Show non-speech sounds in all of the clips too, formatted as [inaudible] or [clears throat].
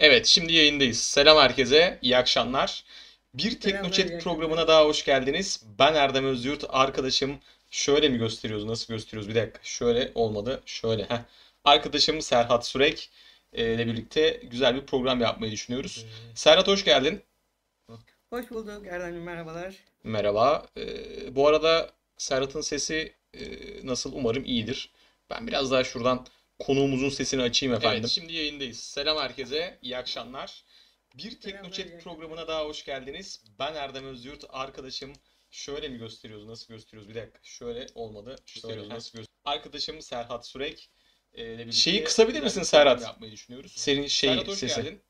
Evet, şimdi yayındayız. Selam herkese, iyi akşamlar. Bir Teknochat programına daha hoş geldiniz. Ben Erdem Özyurt, arkadaşım şöyle mi gösteriyoruz, nasıl gösteriyoruz? Bir dakika, şöyle olmadı, şöyle. Heh. Arkadaşım Serhat Sürek e, ile birlikte güzel bir program yapmayı düşünüyoruz. Hmm. Serhat hoş geldin. Hoş bulduk Erdem'ciğim, merhabalar. Merhaba. Ee, bu arada Serhat'ın sesi e, nasıl umarım iyidir. Ben biraz daha şuradan konuğumuzun sesini açayım efendim. Evet şimdi yayındayız. Selam herkese. İyi akşamlar. Bir Teknoçet programına daha hoş geldiniz. Ben Erdem Özyurt. Arkadaşım şöyle mi gösteriyoruz? Nasıl gösteriyoruz? Bir dakika. Şöyle olmadı. Gösteriyoruz. Nasıl gösteriyoruz? Arkadaşım Serhat Sürek. E, Şeyi kısabilir misin Serhat? Yapmayı düşünüyoruz. Senin şey Serhat, hoş sesi. geldin.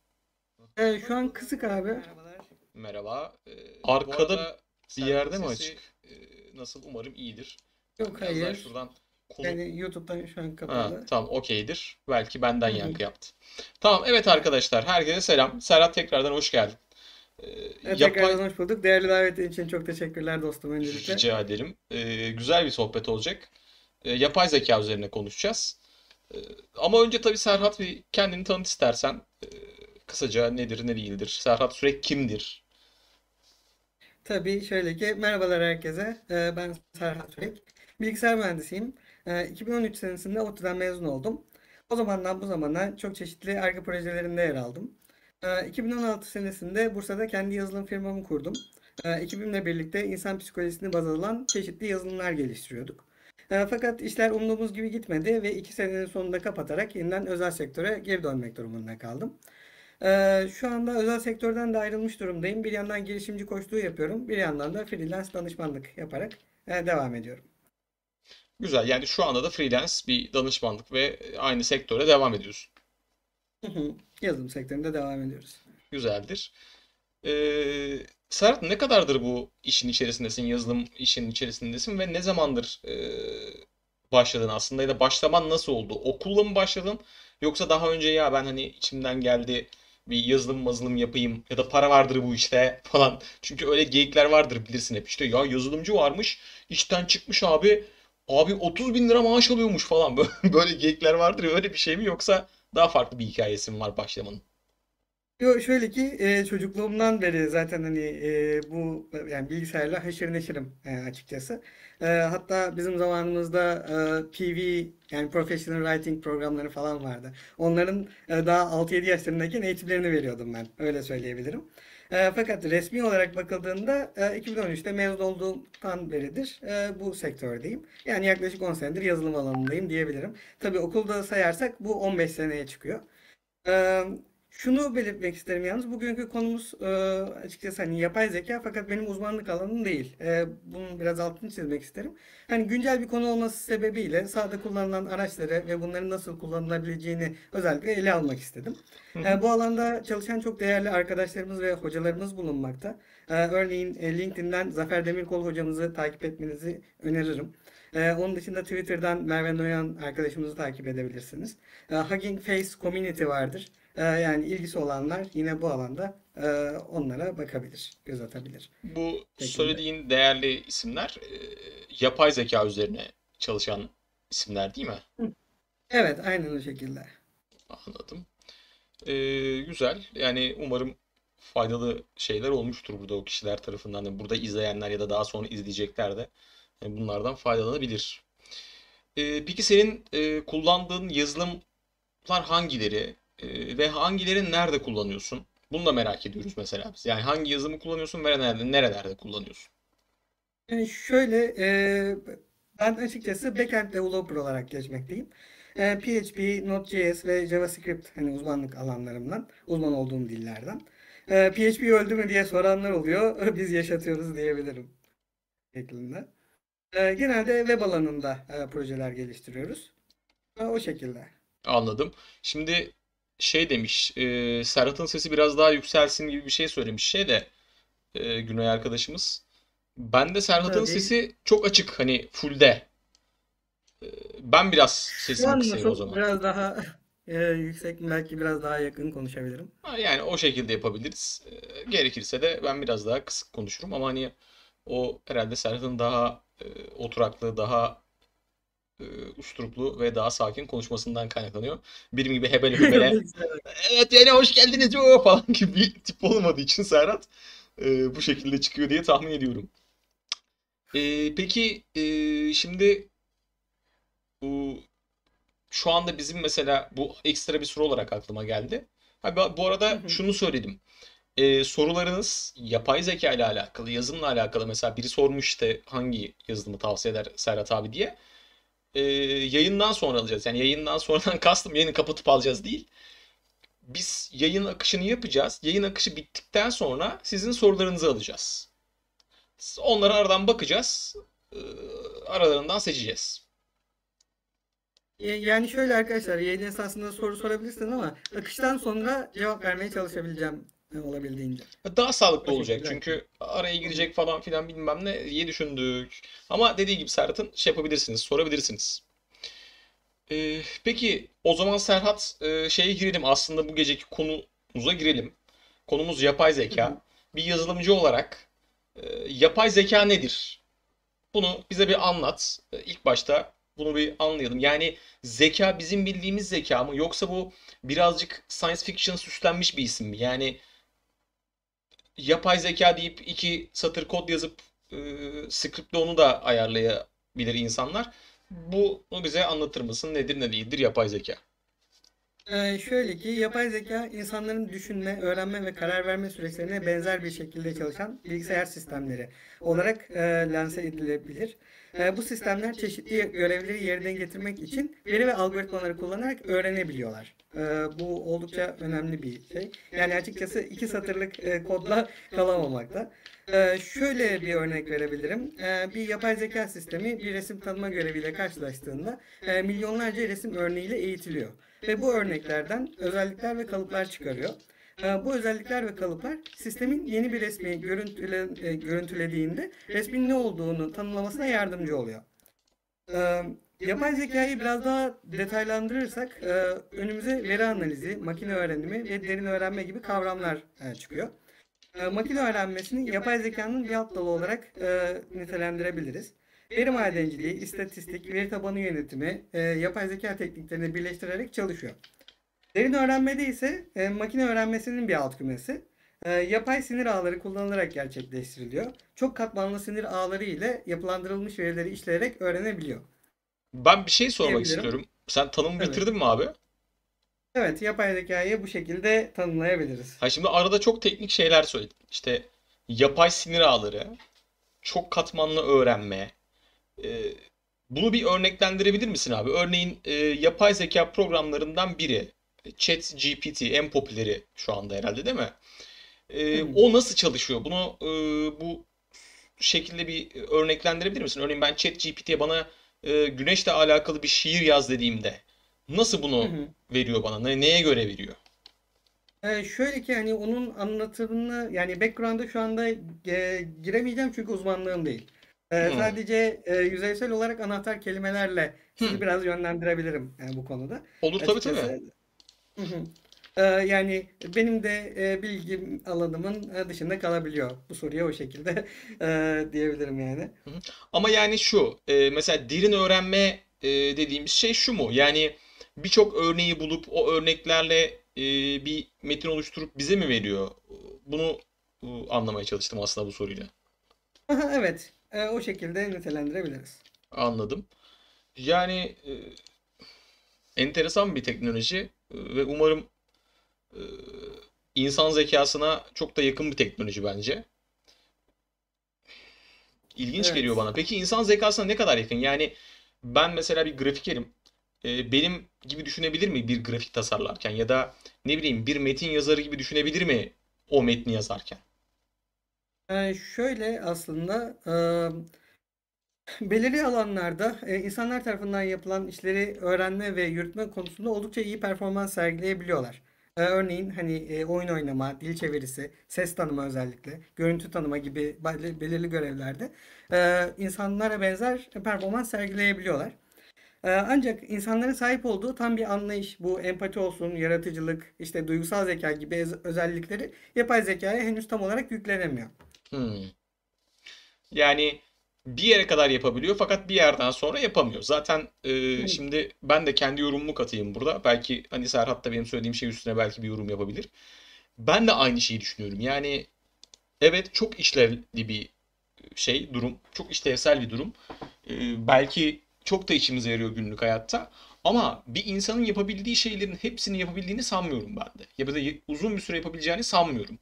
Ee, şu an kısık abi. Merhabalar. Merhaba. Ee, Arkada bir yerde mi açık? E, nasıl umarım iyidir. Yok Biraz hayır. Şuradan Konu... Yani YouTube'dan şu an kapalı. Ha, tamam okeydir. Belki benden yankı yaptı. Tamam evet arkadaşlar herkese selam. Serhat tekrardan hoş geldin. Ee, evet, yapay... Tekrardan hoş bulduk. Değerli davetin için çok teşekkürler dostum öncelikle. Rica ederim. Ee, güzel bir sohbet olacak. Ee, yapay zeka üzerine konuşacağız. Ee, ama önce tabii Serhat bir kendini tanıt istersen. Ee, kısaca nedir ne değildir? Serhat Sürek kimdir? Tabii şöyle ki merhabalar herkese. Ee, ben Serhat Sürek. Bilgisayar mühendisiyim. 2013 ee, senesinde ODTÜ'den mezun oldum. O zamandan bu zamana çok çeşitli ARGE projelerinde yer aldım. 2016 ee, senesinde Bursa'da kendi yazılım firmamı kurdum. Ee, ekibimle birlikte insan psikolojisini baz alan çeşitli yazılımlar geliştiriyorduk. fakat işler umduğumuz gibi gitmedi ve iki senenin sonunda kapatarak yeniden özel sektöre geri dönmek durumunda kaldım. şu anda özel sektörden de ayrılmış durumdayım. Bir yandan girişimci koçluğu yapıyorum. Bir yandan da freelance danışmanlık yaparak e, devam ediyorum. Güzel. Yani şu anda da freelance bir danışmanlık ve e, aynı sektöre devam ediyorsun. Yazılım sektöründe devam ediyoruz. Güzeldir. Ee, Serhat ne kadardır bu işin içerisindesin, yazılım işinin içerisindesin ve ne zamandır e, başladın aslında ya da başlaman nasıl oldu? Okulla mı başladın yoksa daha önce ya ben hani içimden geldi bir yazılım mazılım yapayım ya da para vardır bu işte falan. Çünkü öyle geyikler vardır bilirsin hep işte ya yazılımcı varmış işten çıkmış abi abi 30 bin lira maaş alıyormuş falan [laughs] böyle geyikler vardır ya öyle bir şey mi yoksa daha farklı bir hikayesi mi var başlamanın? Yo, şöyle ki e, çocukluğumdan beri zaten hani e, bu yani bilgisayarla haşır neşirim e, açıkçası. E, hatta bizim zamanımızda e, PV yani Professional Writing programları falan vardı. Onların e, daha 6-7 yaşlarındayken eğitimlerini veriyordum ben. Öyle söyleyebilirim. E, fakat resmi olarak bakıldığında e, 2013'te mezun olduğumdan beridir e, bu sektördeyim. Yani yaklaşık 10 senedir yazılım alanındayım diyebilirim. Tabii okulda sayarsak bu 15 seneye çıkıyor. E, şunu belirtmek isterim yalnız bugünkü konumuz e, açıkçası hani yapay zeka fakat benim uzmanlık alanım değil. E, bunun biraz altını çizmek isterim. Hani güncel bir konu olması sebebiyle sahada kullanılan araçları ve bunların nasıl kullanılabileceğini özellikle ele almak istedim. E, bu alanda çalışan çok değerli arkadaşlarımız ve hocalarımız bulunmakta. E, örneğin e, LinkedIn'den Zafer Demirkol hocamızı takip etmenizi öneririm. Ee, onun dışında Twitter'dan Merve Noyan arkadaşımızı takip edebilirsiniz. Ee, Hugging Face Community vardır. Ee, yani ilgisi olanlar yine bu alanda e, onlara bakabilir, göz atabilir. Bu Peki söylediğin de. değerli isimler e, yapay zeka üzerine çalışan isimler değil mi? Evet, aynen o şekilde. Anladım. Ee, güzel. Yani umarım faydalı şeyler olmuştur burada o kişiler tarafından. Yani burada izleyenler ya da daha sonra izleyecekler de yani e, bunlardan faydalanabilir. Ee, peki senin e, kullandığın yazılımlar hangileri? Ee, ve hangilerini nerede kullanıyorsun? Bunu da merak ediyoruz mesela biz. Yani hangi yazımı kullanıyorsun ve nerede, nerelerde kullanıyorsun? Yani şöyle e, ben açıkçası backend developer olarak geçmekteyim. E, PHP, Node.js ve JavaScript hani uzmanlık alanlarımdan, uzman olduğum dillerden. E, PHP öldü mü diye soranlar oluyor. [laughs] Biz yaşatıyoruz diyebilirim şeklinde. E, genelde web alanında e, projeler geliştiriyoruz. E, o şekilde. Anladım. Şimdi şey demiş e, Serhat'ın sesi biraz daha yükselsin gibi bir şey söylemiş şey de e, Günay arkadaşımız. Ben de Serhat'ın Tabii. sesi çok açık hani fullde. E, ben biraz sesimi yani kısayım o zaman. Biraz daha [laughs] e, yüksek belki biraz daha yakın konuşabilirim. yani o şekilde yapabiliriz. E, gerekirse de ben biraz daha kısık konuşurum ama hani o herhalde Serhat'ın daha e, oturaklı daha e, usturuplu ve daha sakin konuşmasından kaynaklanıyor. Birim gibi hebele hebele. [laughs] evet yani hoş geldiniz o falan gibi bir tip olmadığı için Serhat e, bu şekilde çıkıyor diye tahmin ediyorum. E, peki e, şimdi bu şu anda bizim mesela bu ekstra bir soru olarak aklıma geldi. Ha, bu arada şunu söyledim. Ee, sorularınız yapay zeka ile alakalı, yazımla alakalı. Mesela biri sormuş işte hangi yazılımı tavsiye eder Serhat abi diye e, yayından sonra alacağız. Yani yayından sonradan [laughs] kastım yayını kapatıp alacağız değil. Biz yayın akışını yapacağız. Yayın akışı bittikten sonra sizin sorularınızı alacağız. Onlara aradan bakacağız. E, aralarından seçeceğiz. Yani şöyle arkadaşlar yayın esnasında soru sorabilirsin ama akıştan sonra cevap vermeye çalışabileceğim olabildiğince. Daha sağlıklı Öyle olacak çünkü araya girecek falan filan bilmem ne diye düşündük. Ama dediği gibi Serhat'ın şey yapabilirsiniz, sorabilirsiniz. Ee, peki o zaman Serhat e, şeye girelim aslında bu geceki konumuza girelim. Konumuz yapay zeka. Bir yazılımcı olarak e, yapay zeka nedir? Bunu bize bir anlat. E, ilk başta bunu bir anlayalım. Yani zeka bizim bildiğimiz zeka mı yoksa bu birazcık science fiction süslenmiş bir isim mi? Yani yapay zeka deyip iki satır kod yazıp e, script'le onu da ayarlayabilir insanlar. Bunu bize anlatır mısın? Nedir ne değildir yapay zeka? Ee, şöyle ki yapay zeka insanların düşünme, öğrenme ve karar verme süreçlerine benzer bir şekilde çalışan bilgisayar sistemleri olarak e, lanse edilebilir. Ee, bu sistemler çeşitli görevleri yerine getirmek için veri ve algoritmaları kullanarak öğrenebiliyorlar. Ee, bu oldukça önemli bir şey. Yani açıkçası iki satırlık e, kodla kalamamakta. Ee, şöyle bir örnek verebilirim. Bir yapay zeka sistemi bir resim tanıma göreviyle karşılaştığında e, milyonlarca resim örneğiyle eğitiliyor. Ve bu örneklerden özellikler ve kalıplar çıkarıyor. Ee, bu özellikler ve kalıplar sistemin yeni bir resmi e, görüntülediğinde resmin ne olduğunu tanımlamasına yardımcı oluyor. Ee, yapay zekayı biraz daha detaylandırırsak e, önümüze veri analizi, makine öğrenimi ve derin öğrenme gibi kavramlar e, çıkıyor. Ee, makine öğrenmesini yapay zekanın bir alt dalı olarak nitelendirebiliriz. Veri madenciliği, istatistik, veri tabanı yönetimi, yapay zeka tekniklerini birleştirerek çalışıyor. Derin öğrenmede ise e, makine öğrenmesinin bir alt kümesi. E, yapay sinir ağları kullanılarak gerçekleştiriliyor. Çok katmanlı sinir ağları ile yapılandırılmış verileri işleyerek öğrenebiliyor. Ben bir şey sormak istiyorum. Sen tanımı evet. bitirdin mi abi? Evet, yapay zekayı bu şekilde tanımlayabiliriz. Ha şimdi arada çok teknik şeyler söyledim. İşte yapay sinir ağları, çok katmanlı öğrenme. E, bunu bir örneklendirebilir misin abi? Örneğin e, yapay zeka programlarından biri Chat GPT en popüleri şu anda herhalde değil mi? E, o nasıl çalışıyor? Bunu e, bu şekilde bir örneklendirebilir misin? Örneğin ben Chat GPT'ye bana e, güneşle alakalı bir şiir yaz dediğimde nasıl bunu veriyor bana? Ne, neye göre veriyor? Ee, şöyle ki hani onun anlatımını yani background'a şu anda e, giremeyeceğim çünkü uzmanlığım değil. E, hmm. Sadece e, yüzeysel olarak anahtar kelimelerle sizi hmm. biraz yönlendirebilirim yani bu konuda. Olur e, tabii Açıkçası, tabii. Ee, yani benim de e, bilgim alanımın e, dışında kalabiliyor bu soruya o şekilde [laughs] e, diyebilirim yani. Ama yani şu e, mesela derin öğrenme dediğimiz şey şu mu? Yani birçok örneği bulup o örneklerle bir metin oluşturup bize mi veriyor? Bunu anlamaya çalıştım aslında bu soruyla. evet o şekilde nitelendirebiliriz. Anladım. Yani enteresan bir teknoloji e, ve umarım e, insan zekasına çok da yakın bir teknoloji bence. İlginç evet. geliyor bana. Peki insan zekasına ne kadar yakın? Yani ben mesela bir grafikerim. E, benim gibi düşünebilir mi bir grafik tasarlarken ya da ne bileyim bir metin yazarı gibi düşünebilir mi o metni yazarken? Yani ee, şöyle aslında ıı Belirli alanlarda e, insanlar tarafından yapılan işleri öğrenme ve yürütme konusunda oldukça iyi performans sergileyebiliyorlar. E, örneğin hani e, oyun oynama, dil çevirisi, ses tanıma özellikle, görüntü tanıma gibi belirli görevlerde insanlara benzer performans sergileyebiliyorlar. ancak insanların sahip olduğu tam bir anlayış, bu empati olsun, yaratıcılık, işte duygusal zeka gibi özellikleri yapay zekaya henüz tam olarak yüklenemiyor. Hmm. Yani bir yere kadar yapabiliyor fakat bir yerden sonra yapamıyor. Zaten e, şimdi ben de kendi yorumumu katayım burada. Belki hani Serhat da benim söylediğim şey üstüne belki bir yorum yapabilir. Ben de aynı şeyi düşünüyorum. Yani evet çok işlevli bir şey durum. Çok işlevsel bir durum. E, belki çok da içimize yarıyor günlük hayatta. Ama bir insanın yapabildiği şeylerin hepsini yapabildiğini sanmıyorum ben de. Ya da uzun bir süre yapabileceğini sanmıyorum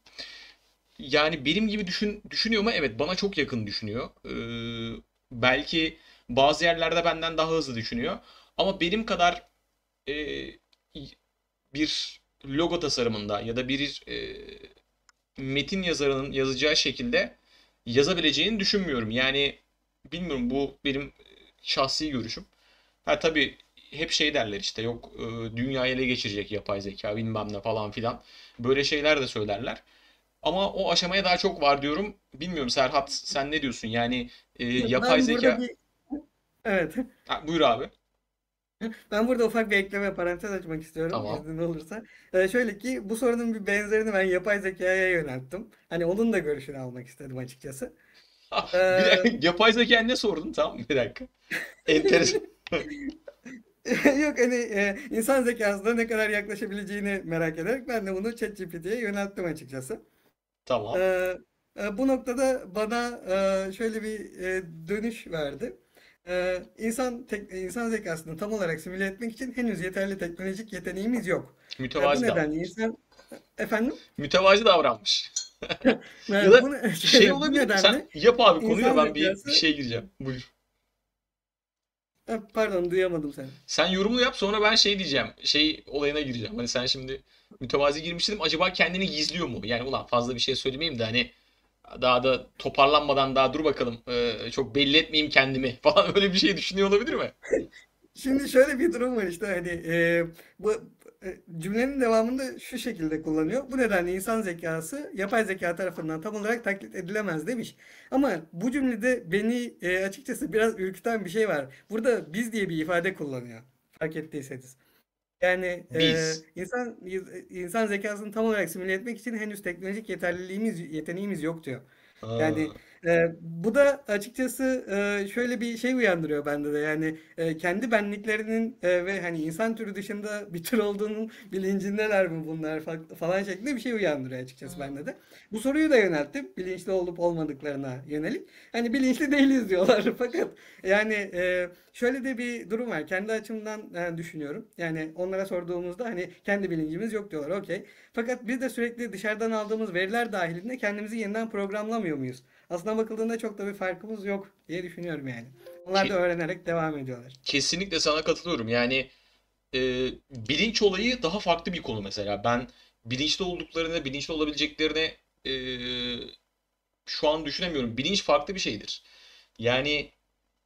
yani benim gibi düşün düşünüyor mu? Evet bana çok yakın düşünüyor. Ee, belki bazı yerlerde benden daha hızlı düşünüyor. Ama benim kadar e, bir logo tasarımında ya da bir e, metin yazarının yazacağı şekilde yazabileceğini düşünmüyorum. Yani bilmiyorum bu benim şahsi görüşüm. Ha tabii hep şey derler işte yok e, dünyayı ele geçirecek yapay zeka bilmem ne falan filan. Böyle şeyler de söylerler. Ama o aşamaya daha çok var diyorum. Bilmiyorum Serhat sen ne diyorsun? Yani e, yapay ben zeka... Bir... Evet. Ha, buyur abi. Ben burada ufak bir ekleme parantez açmak istiyorum tamam. izin olursa. Ee, şöyle ki bu sorunun bir benzerini ben yapay zekaya yönelttim. Hani onun da görüşünü almak istedim açıkçası. [laughs] ee... yapay zekaya ne sordun? Tamam bir dakika. Enteresan. [laughs] Yok hani e, insan zekasına ne kadar yaklaşabileceğini merak ederek ben de bunu ChatGPT'ye yönelttim açıkçası. Tamam. Ee, e, bu noktada bana e, şöyle bir e, dönüş verdi. Ee, insan tek, insan zekasını tam olarak simüle etmek için henüz yeterli teknolojik yeteneğimiz yok. Mütevazi ee, davranmış. insan efendim Mütevazi davranmış. [laughs] ya da bunu, şey, şey [laughs] olabilir. Sen yap abi konuyu da ben zekası... bir, şey gireceğim. Buyur. pardon duyamadım seni. Sen yorumu yap sonra ben şey diyeceğim. Şey olayına gireceğim. Hani sen şimdi mütevazi girmiştim. Acaba kendini gizliyor mu? Yani ulan fazla bir şey söylemeyeyim de hani daha da toparlanmadan daha dur bakalım e, çok belli etmeyeyim kendimi [laughs] falan öyle bir şey düşünüyor olabilir mi? Şimdi şöyle bir durum var işte hani e, bu e, cümlenin devamında şu şekilde kullanıyor. Bu nedenle insan zekası yapay zeka tarafından tam olarak taklit edilemez demiş. Ama bu cümlede beni e, açıkçası biraz ürküten bir şey var. Burada biz diye bir ifade kullanıyor. Fark ettiyseniz. Yani Biz. e, insan insan zekasını tam olarak simüle etmek için henüz teknolojik yeterliliğimiz yeteneğimiz yok diyor. Aa. Yani Eee, bu da açıkçası, eee, şöyle bir şey uyandırıyor bende de, yani, eee, kendi benliklerinin, eee, ve, hani, insan türü dışında bir tür olduğunun bilincindeler mi bunlar falan şeklinde bir şey uyandırıyor açıkçası Hıı. bende de. Bu soruyu da yönelttim, bilinçli olup olmadıklarına yönelik. Hani, bilinçli değiliz diyorlar [laughs] fakat, yani, eee, şöyle de bir durum var. Kendi açımdan, eee, düşünüyorum. Yani, onlara sorduğumuzda, hani, kendi bilincimiz yok diyorlar, okay. Fakat biz de sürekli dışarıdan aldığımız veriler dahilinde kendimizi yeniden programlamıyor muyuz? aslında bakıldığında çok da bir farkımız yok diye düşünüyorum yani. Onlar da öğrenerek devam ediyorlar. Kesinlikle sana katılıyorum. Yani e, bilinç olayı daha farklı bir konu mesela. Ben bilinçli olduklarını, bilinçli olabileceklerini e, şu an düşünemiyorum. Bilinç farklı bir şeydir. Yani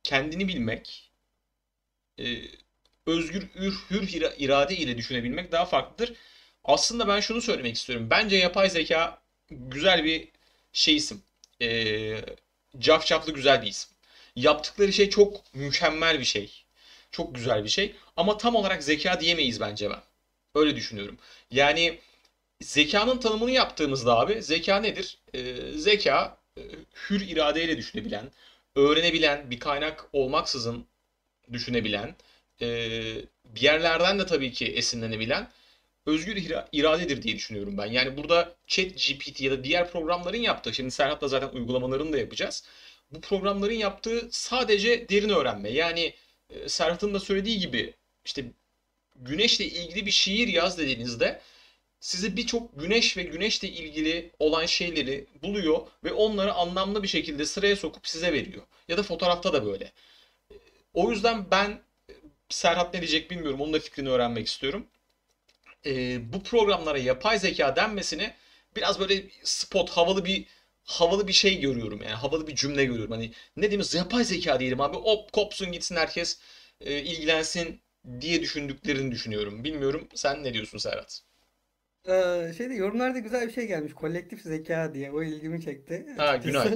kendini bilmek, e, özgür ür hür irade ile düşünebilmek daha farklıdır. Aslında ben şunu söylemek istiyorum. Bence yapay zeka güzel bir şey isim e, cafcaflı güzel bir isim. Yaptıkları şey çok mükemmel bir şey. Çok güzel bir şey. Ama tam olarak zeka diyemeyiz bence ben. Öyle düşünüyorum. Yani zekanın tanımını yaptığımızda abi zeka nedir? E, zeka hür iradeyle düşünebilen, öğrenebilen, bir kaynak olmaksızın düşünebilen, e, bir yerlerden de tabii ki esinlenebilen özgür iradedir diye düşünüyorum ben. Yani burada chat GPT ya da diğer programların yaptığı, şimdi Serhat da zaten uygulamalarını da yapacağız. Bu programların yaptığı sadece derin öğrenme. Yani e, Serhat'ın da söylediği gibi işte güneşle ilgili bir şiir yaz dediğinizde size birçok güneş ve güneşle ilgili olan şeyleri buluyor ve onları anlamlı bir şekilde sıraya sokup size veriyor. Ya da fotoğrafta da böyle. E, o yüzden ben e, Serhat ne diyecek bilmiyorum. Onun da fikrini öğrenmek istiyorum e, bu programlara yapay zeka denmesini biraz böyle spot havalı bir havalı bir şey görüyorum yani havalı bir cümle görüyorum. Hani ne diyeyim yapay zeka diyelim abi hop kopsun gitsin herkes e, ilgilensin diye düşündüklerini düşünüyorum. Bilmiyorum sen ne diyorsun Serhat? Ee, şeyde yorumlarda güzel bir şey gelmiş. Kolektif zeka diye. O ilgimi çekti. Ha Günay.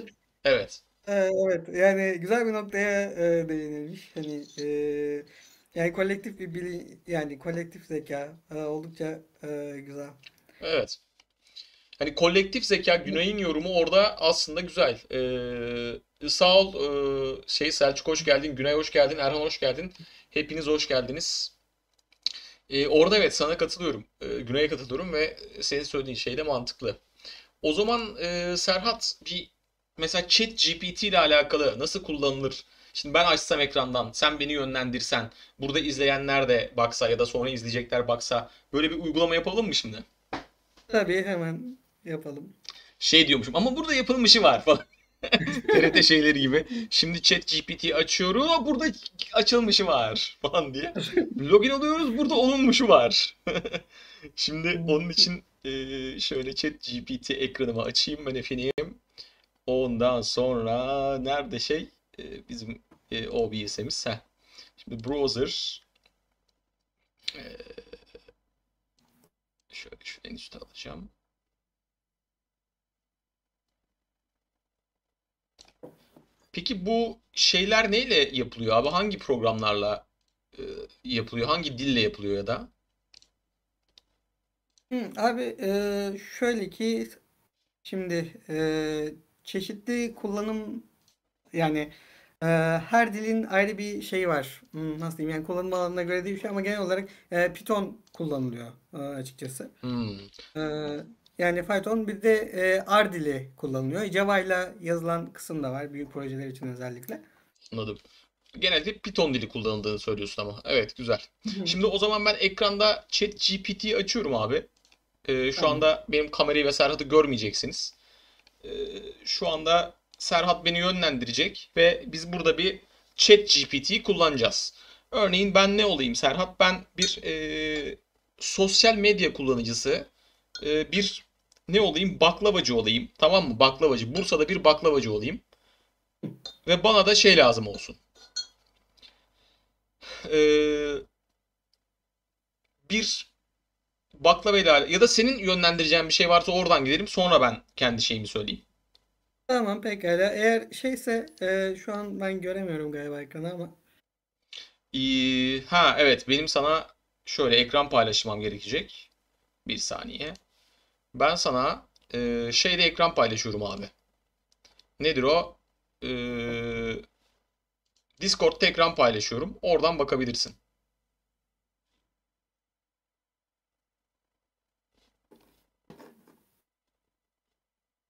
evet. [laughs] Ee, evet yani güzel bir noktaya e, değinilmiş. Hani e, yani kolektif bir bili, yani kolektif zeka e, oldukça e, güzel. Evet. Hani kolektif zeka Güney'in yorumu orada aslında güzel. Ee, sağ ol e, şey Selçuk hoş geldin, Güney hoş geldin, Erhan hoş geldin. Hepiniz hoş geldiniz. Ee, orada evet sana katılıyorum. Ee, Güney'e katılıyorum ve senin söylediğin şey de mantıklı. O zaman e, Serhat bir mesela Chat GPT ile alakalı nasıl kullanılır? Şimdi ben açsam ekrandan, sen beni yönlendirsen, burada izleyenler de baksa ya da sonra izleyecekler baksa böyle bir uygulama yapalım mı şimdi? Tabii hemen yapalım. Şey diyormuşum ama burada yapılmışı var falan. TRT [laughs] şeyleri gibi. Şimdi chat GPT açıyorum. Burada açılmışı var falan diye. Login oluyoruz. Burada olunmuşu var. [laughs] Şimdi onun için şöyle chat GPT ekranımı açayım ben efendim. Ondan sonra nerede şey? e, bizim e, OBS'imiz. Heh. Şimdi browser e, şöyle şu en üstte alacağım. Peki bu şeyler neyle yapılıyor abi? Hangi programlarla e, yapılıyor? Hangi dille yapılıyor ya da? Hı, abi e, şöyle ki şimdi e, çeşitli kullanım yani e, her dilin ayrı bir şeyi var. Hmm, nasıl diyeyim yani kullanım alanına göre değişiyor ama genel olarak e, Python kullanılıyor e, açıkçası. Hmm. E, yani Python bir de e, R dili kullanılıyor. Java ile yazılan kısım da var büyük projeler için özellikle. Anladım genelde Python dili kullanıldığını söylüyorsun ama. Evet güzel. Şimdi o zaman ben ekranda chat GPT'yi açıyorum abi. Ee, şu anda benim kamerayı ve Serhat'ı görmeyeceksiniz. Ee, şu anda Serhat beni yönlendirecek ve biz burada bir chat GPT'yi kullanacağız. Örneğin ben ne olayım Serhat? Ben bir e, sosyal medya kullanıcısı, e, bir ne olayım baklavacı olayım. Tamam mı? Baklavacı. Bursa'da bir baklavacı olayım. Ve bana da şey lazım olsun. Ee, bir ile ya da senin yönlendireceğin bir şey varsa oradan gidelim. Sonra ben kendi şeyimi söyleyeyim. Tamam pekala. Eğer şeyse e, şu an ben göremiyorum galiba ekranı ama. Ee, ha evet benim sana şöyle ekran paylaşmam gerekecek. Bir saniye. Ben sana e, şeyde ekran paylaşıyorum abi. Nedir o? E, Discord'da ekran paylaşıyorum. Oradan bakabilirsin.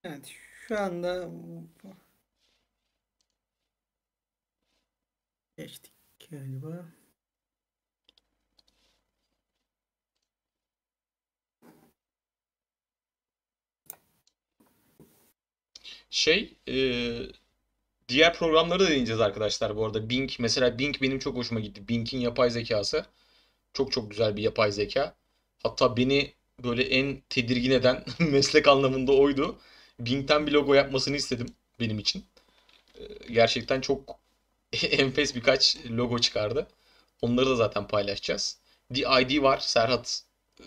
Evet şu anda geçtik galiba. Şey, e, diğer programları da deneyeceğiz arkadaşlar bu arada. Bing, mesela Bing benim çok hoşuma gitti. Bing'in yapay zekası. Çok çok güzel bir yapay zeka. Hatta beni böyle en tedirgin eden [laughs] meslek anlamında oydu. Bing'den bir logo yapmasını istedim benim için. Ee, gerçekten çok [laughs] enfes birkaç logo çıkardı. Onları da zaten paylaşacağız. The ID var. Serhat e,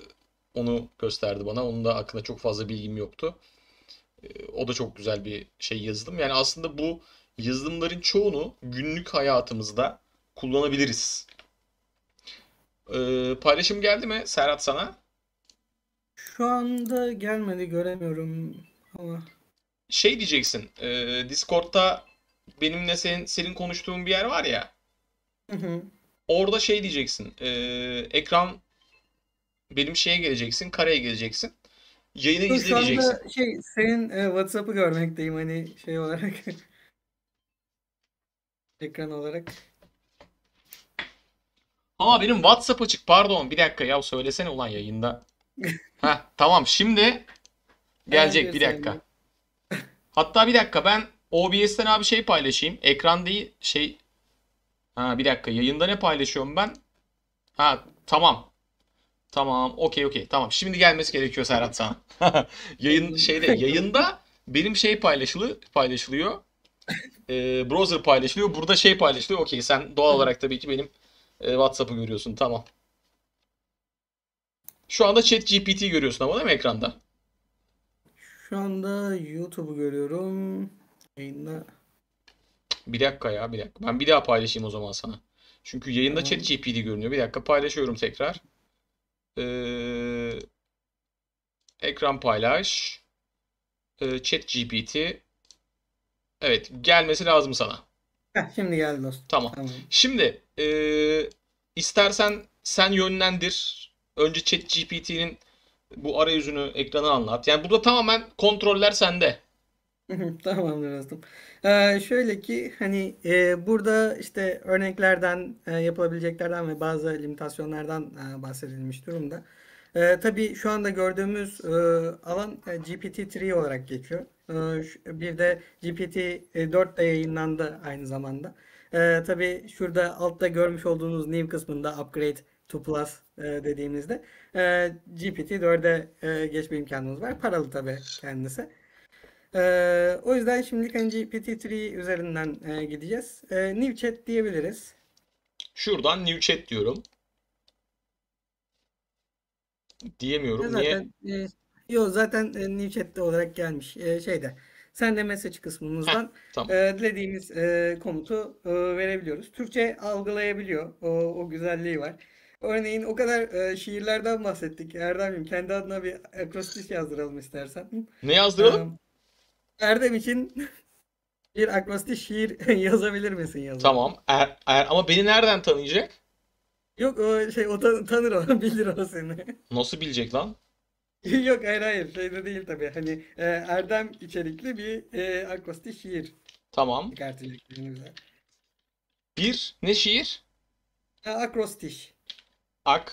onu gösterdi bana. Onun da hakkında çok fazla bilgim yoktu. Ee, o da çok güzel bir şey yazılım. Yani aslında bu yazılımların çoğunu günlük hayatımızda kullanabiliriz. Ee, paylaşım geldi mi Serhat sana? Şu anda gelmedi göremiyorum. Şey diyeceksin. E, Discord'da benimle senin, senin konuştuğun bir yer var ya. Hı hı. Orada şey diyeceksin. E, ekran benim şeye geleceksin. Kareye geleceksin. Yayını Dur, izle Şu anda şey, senin e, WhatsApp'ı görmekteyim hani şey olarak. [laughs] Ekran olarak. Ama benim WhatsApp açık pardon bir dakika ya söylesene ulan yayında. ha [laughs] tamam şimdi Gelecek bir dakika. [laughs] Hatta bir dakika ben OBS'ten abi şey paylaşayım. Ekran değil şey. Ha bir dakika yayında ne paylaşıyorum ben? Ha tamam. Tamam okey okey tamam. Şimdi gelmesi gerekiyor Serhat sana. [laughs] Yayın şeyde yayında benim şey paylaşılı paylaşılıyor. [laughs] E, browser paylaşılıyor. Burada şey paylaşılıyor. Okey sen doğal olarak tabii ki benim e, WhatsApp'ı görüyorsun. Tamam. Şu anda chat GPT görüyorsun ama değil mi ekranda? Şu anda YouTube'u görüyorum. Yayında. Bir dakika ya bir dakika. Ben bir daha paylaşayım o zaman sana. Çünkü yayında tamam. chat GPD görünüyor. Bir dakika paylaşıyorum tekrar. Ee, ekran paylaş. Ee, chat GPT. Evet gelmesi lazım sana. şimdi geldi dostum. Tamam. tamam. Şimdi e, istersen sen yönlendir. Önce chat GPT'nin bu arayüzünü ekrana anlat. Yani burada tamamen kontroller sende. [laughs] Tamamdır dostum. Ee, şöyle ki hani e, burada işte örneklerden, e, yapılabileceklerden ve bazı limitasyonlardan e, bahsedilmiş durumda. E, tabii şu anda gördüğümüz e, alan e, GPT-3 olarak geçiyor. E, bir de GPT-4 e, de yayınlandı aynı zamanda. E, tabii şurada altta görmüş olduğunuz new kısmında upgrade 2 Plus e, dediğimizde e, GPT-4'e e, geçme imkanımız var. Paralı tabi kendisi. E, o yüzden şimdilik hani GPT-3 üzerinden e, gideceğiz. E, new chat diyebiliriz. Şuradan new chat diyorum. Diyemiyorum. Zaten, Niye? E, yo zaten e, new chat'te olarak gelmiş. E, şeyde. Sen de mesaj kısmımızdan Heh, tamam. e, dilediğimiz e, komutu e, verebiliyoruz. Türkçe algılayabiliyor. O, o güzelliği var. Örneğin o kadar e, şiirlerden bahsettik. Erdem'im kendi adına bir akrostiş yazdıralım istersen. Ne yazdıralım? Ee, Erdem için [laughs] bir akrostiş şiir [laughs] yazabilir misin yazalım? Tamam. Er, er, ama beni nereden tanıyacak? Yok o şey o tan- tanır o [laughs] bilir o seni. Nasıl bilecek lan? Yok hayır hayır şeyde değil tabii. Hani e, Erdem içerikli bir e, akrostiş şiir. Tamam. Bir ne şiir? akrostiş. Ak,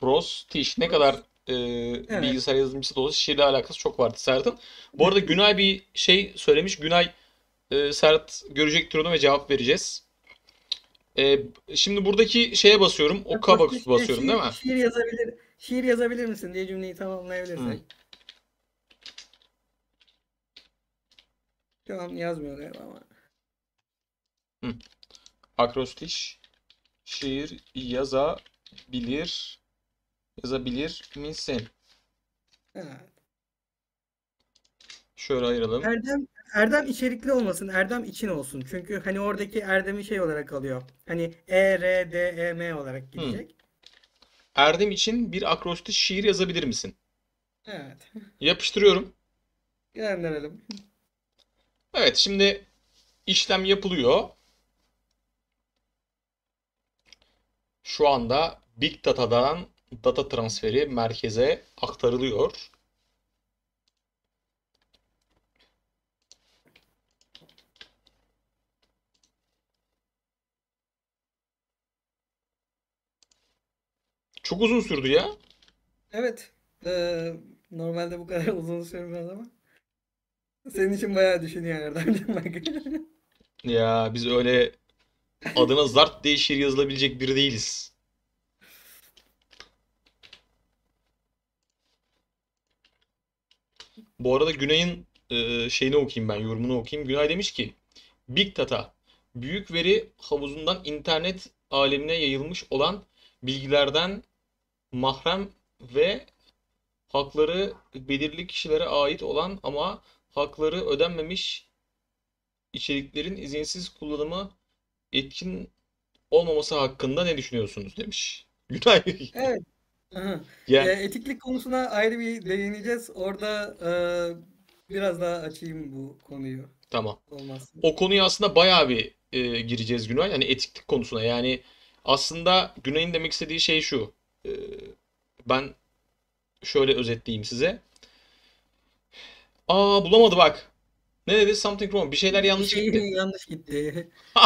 Pros, Tiş ne kadar e, evet. bilgisayar yazılımcısı da olsa şiirle alakası çok vardı Sert'in. Bu arada Günay bir şey söylemiş. Günay e, Sert görecektir onu ve cevap vereceğiz. E, şimdi buradaki şeye basıyorum. O Oka bakısı basıyorum şiir, değil mi? Şiir yazabilir, şiir yazabilir misin diye cümleyi tamamlayabilirsin. Hmm. Şu an yazmıyor galiba ama. Hmm. Akrostiş şiir yaza bilir yazabilir misin? Evet. Şöyle ayıralım. Erdem Erdem içerikli olmasın. Erdem için olsun. Çünkü hani oradaki Erdem'i şey olarak alıyor. Hani E, R, D, E, M olarak gidecek. Erdem için bir akrostiş şiir yazabilir misin? Evet. Yapıştırıyorum. Gönderelim. Evet şimdi işlem yapılıyor. şu anda Big Data'dan data transferi merkeze aktarılıyor. Çok uzun sürdü ya. Evet. Ee, normalde bu kadar [laughs] uzun sürmez ama. Senin için bayağı düşünüyor herhalde. [laughs] ya biz öyle adına zart değişir yazılabilecek biri değiliz. Bu arada Güney'in e, şeyini okuyayım ben, yorumunu okuyayım. Güney demiş ki, Big Data, büyük veri havuzundan internet alemine yayılmış olan bilgilerden mahrem ve hakları belirli kişilere ait olan ama hakları ödenmemiş içeriklerin izinsiz kullanımı etkin olmaması hakkında ne düşünüyorsunuz demiş. [laughs] Günay. Evet. yani. E, etiklik konusuna ayrı bir değineceğiz. Orada e, biraz daha açayım bu konuyu. Tamam. Olmaz. O konuya aslında bayağı bir e, gireceğiz Günay. Yani etiklik konusuna. Yani aslında Günay'ın demek istediği şey şu. E, ben şöyle özetleyeyim size. Aa bulamadı bak. Ne dedi? Something wrong. Bir şeyler yanlış Şiirim şey gitti. [laughs] yanlış gitti. [laughs]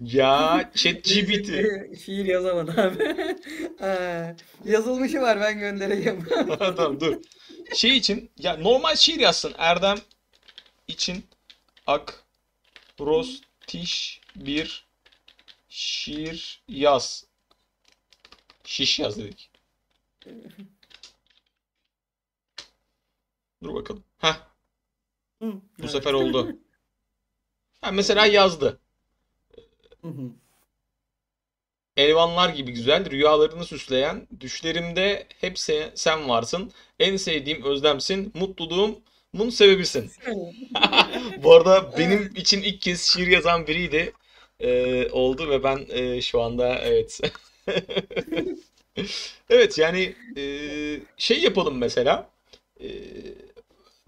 ya ChatGPT. [laughs] Şiir yazamadı abi. yazılmışı var ben göndereyim. tamam dur. Şey için ya normal şiir yazsın. Erdem için ak rostiş bir şiir yaz. Şiş yaz dedik. Dur bakalım. Heh bu evet. sefer oldu. [laughs] Ha, mesela yazdı. Elvanlar gibi güzel, rüyalarını süsleyen, düşlerimde hep sen varsın. En sevdiğim özlemsin, mutluluğumun sebebisin. [laughs] Bu arada benim için ilk kez şiir yazan biriydi. Ee, oldu ve ben e, şu anda evet. [laughs] evet yani e, şey yapalım mesela. E,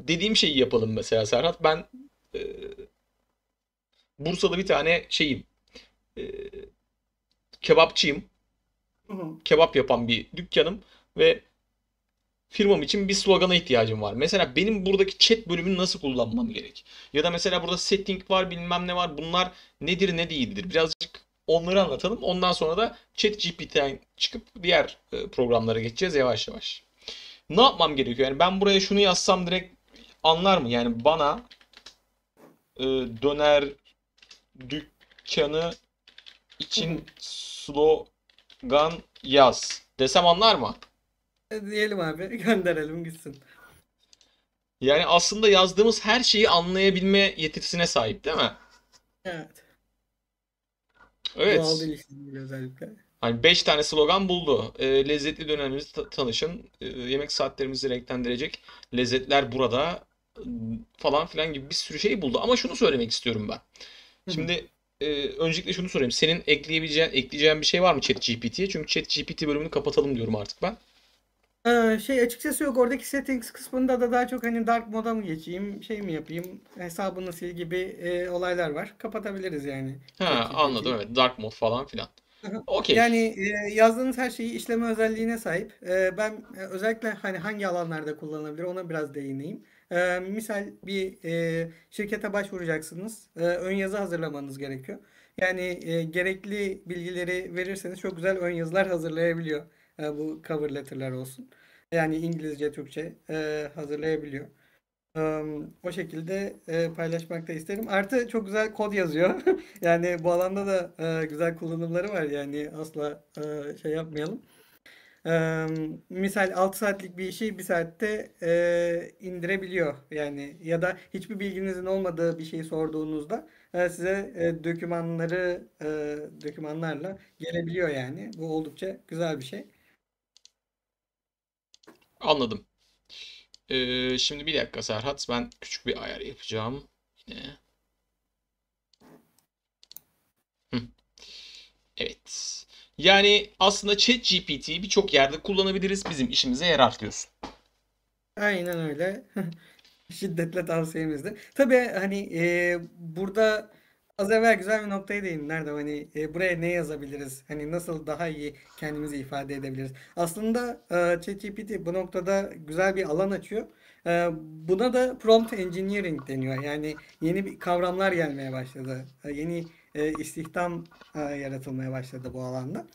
dediğim şeyi yapalım mesela Serhat. Ben e, Bursa'da bir tane şeyim. E, kebapçıyım. Hı hı. Kebap yapan bir dükkanım ve firmam için bir slogana ihtiyacım var. Mesela benim buradaki chat bölümünü nasıl kullanmam gerek? Ya da mesela burada setting var bilmem ne var bunlar nedir ne değildir. Birazcık onları anlatalım. Ondan sonra da chat GPT'den çıkıp diğer e, programlara geçeceğiz yavaş yavaş. Ne yapmam gerekiyor? Yani ben buraya şunu yazsam direkt anlar mı? Yani bana e, döner dükkanı için slogan yaz desem anlar mı? E, diyelim abi [laughs] gönderelim gitsin. Yani aslında yazdığımız her şeyi anlayabilme yetisine sahip değil mi? Evet. Evet. Doğal ilişkisiyle özellikle. Hani 5 tane slogan buldu. E, lezzetli dönemimizi tanışın. E, yemek saatlerimizi renklendirecek lezzetler burada falan filan gibi bir sürü şey buldu. Ama şunu söylemek istiyorum ben. Şimdi e, öncelikle şunu sorayım. Senin ekleyebileceğin, ekleyeceğin bir şey var mı ChatGPT'ye? Çünkü ChatGPT bölümünü kapatalım diyorum artık ben. Ee, şey açıkçası yok oradaki settings kısmında da daha çok hani dark moda mı geçeyim şey mi yapayım hesabını sil gibi e, olaylar var kapatabiliriz yani. Ha anladım evet dark mod falan filan. Okey. Yani e, yazdığınız her şeyi işleme özelliğine sahip. E, ben e, özellikle hani hangi alanlarda kullanılabilir ona biraz değineyim. E, misal bir e, şirkete başvuracaksınız. E, ön yazı hazırlamanız gerekiyor. Yani e, gerekli bilgileri verirseniz çok güzel ön yazılar hazırlayabiliyor. E, bu cover letter'lar olsun. Yani İngilizce, Türkçe e, hazırlayabiliyor. Um, o şekilde e, paylaşmak da isterim. Artı çok güzel kod yazıyor. [laughs] yani bu alanda da e, güzel kullanımları var. Yani asla e, şey yapmayalım. Ee, misal 6 saatlik bir işi 1 saatte e, indirebiliyor yani ya da hiçbir bilginizin olmadığı bir şeyi sorduğunuzda e, size e, dokümanları e, dokümanlarla gelebiliyor yani bu oldukça güzel bir şey. Anladım. Ee, şimdi bir dakika Serhat ben küçük bir ayar yapacağım yine. Hı. Evet. Yani aslında chat GPT'yi birçok yerde kullanabiliriz. Bizim işimize yarar diyorsun. Aynen öyle. [laughs] Şiddetle tavsiyemizdir. Tabii hani e, burada az evvel güzel bir noktaya değindin. Nerede hani e, buraya ne yazabiliriz? Hani nasıl daha iyi kendimizi ifade edebiliriz? Aslında e, ChatGPT bu noktada güzel bir alan açıyor. E, buna da prompt engineering deniyor. Yani yeni bir kavramlar gelmeye başladı. E, yeni e, istihdam e, yaratılmaya başladı bu alanda.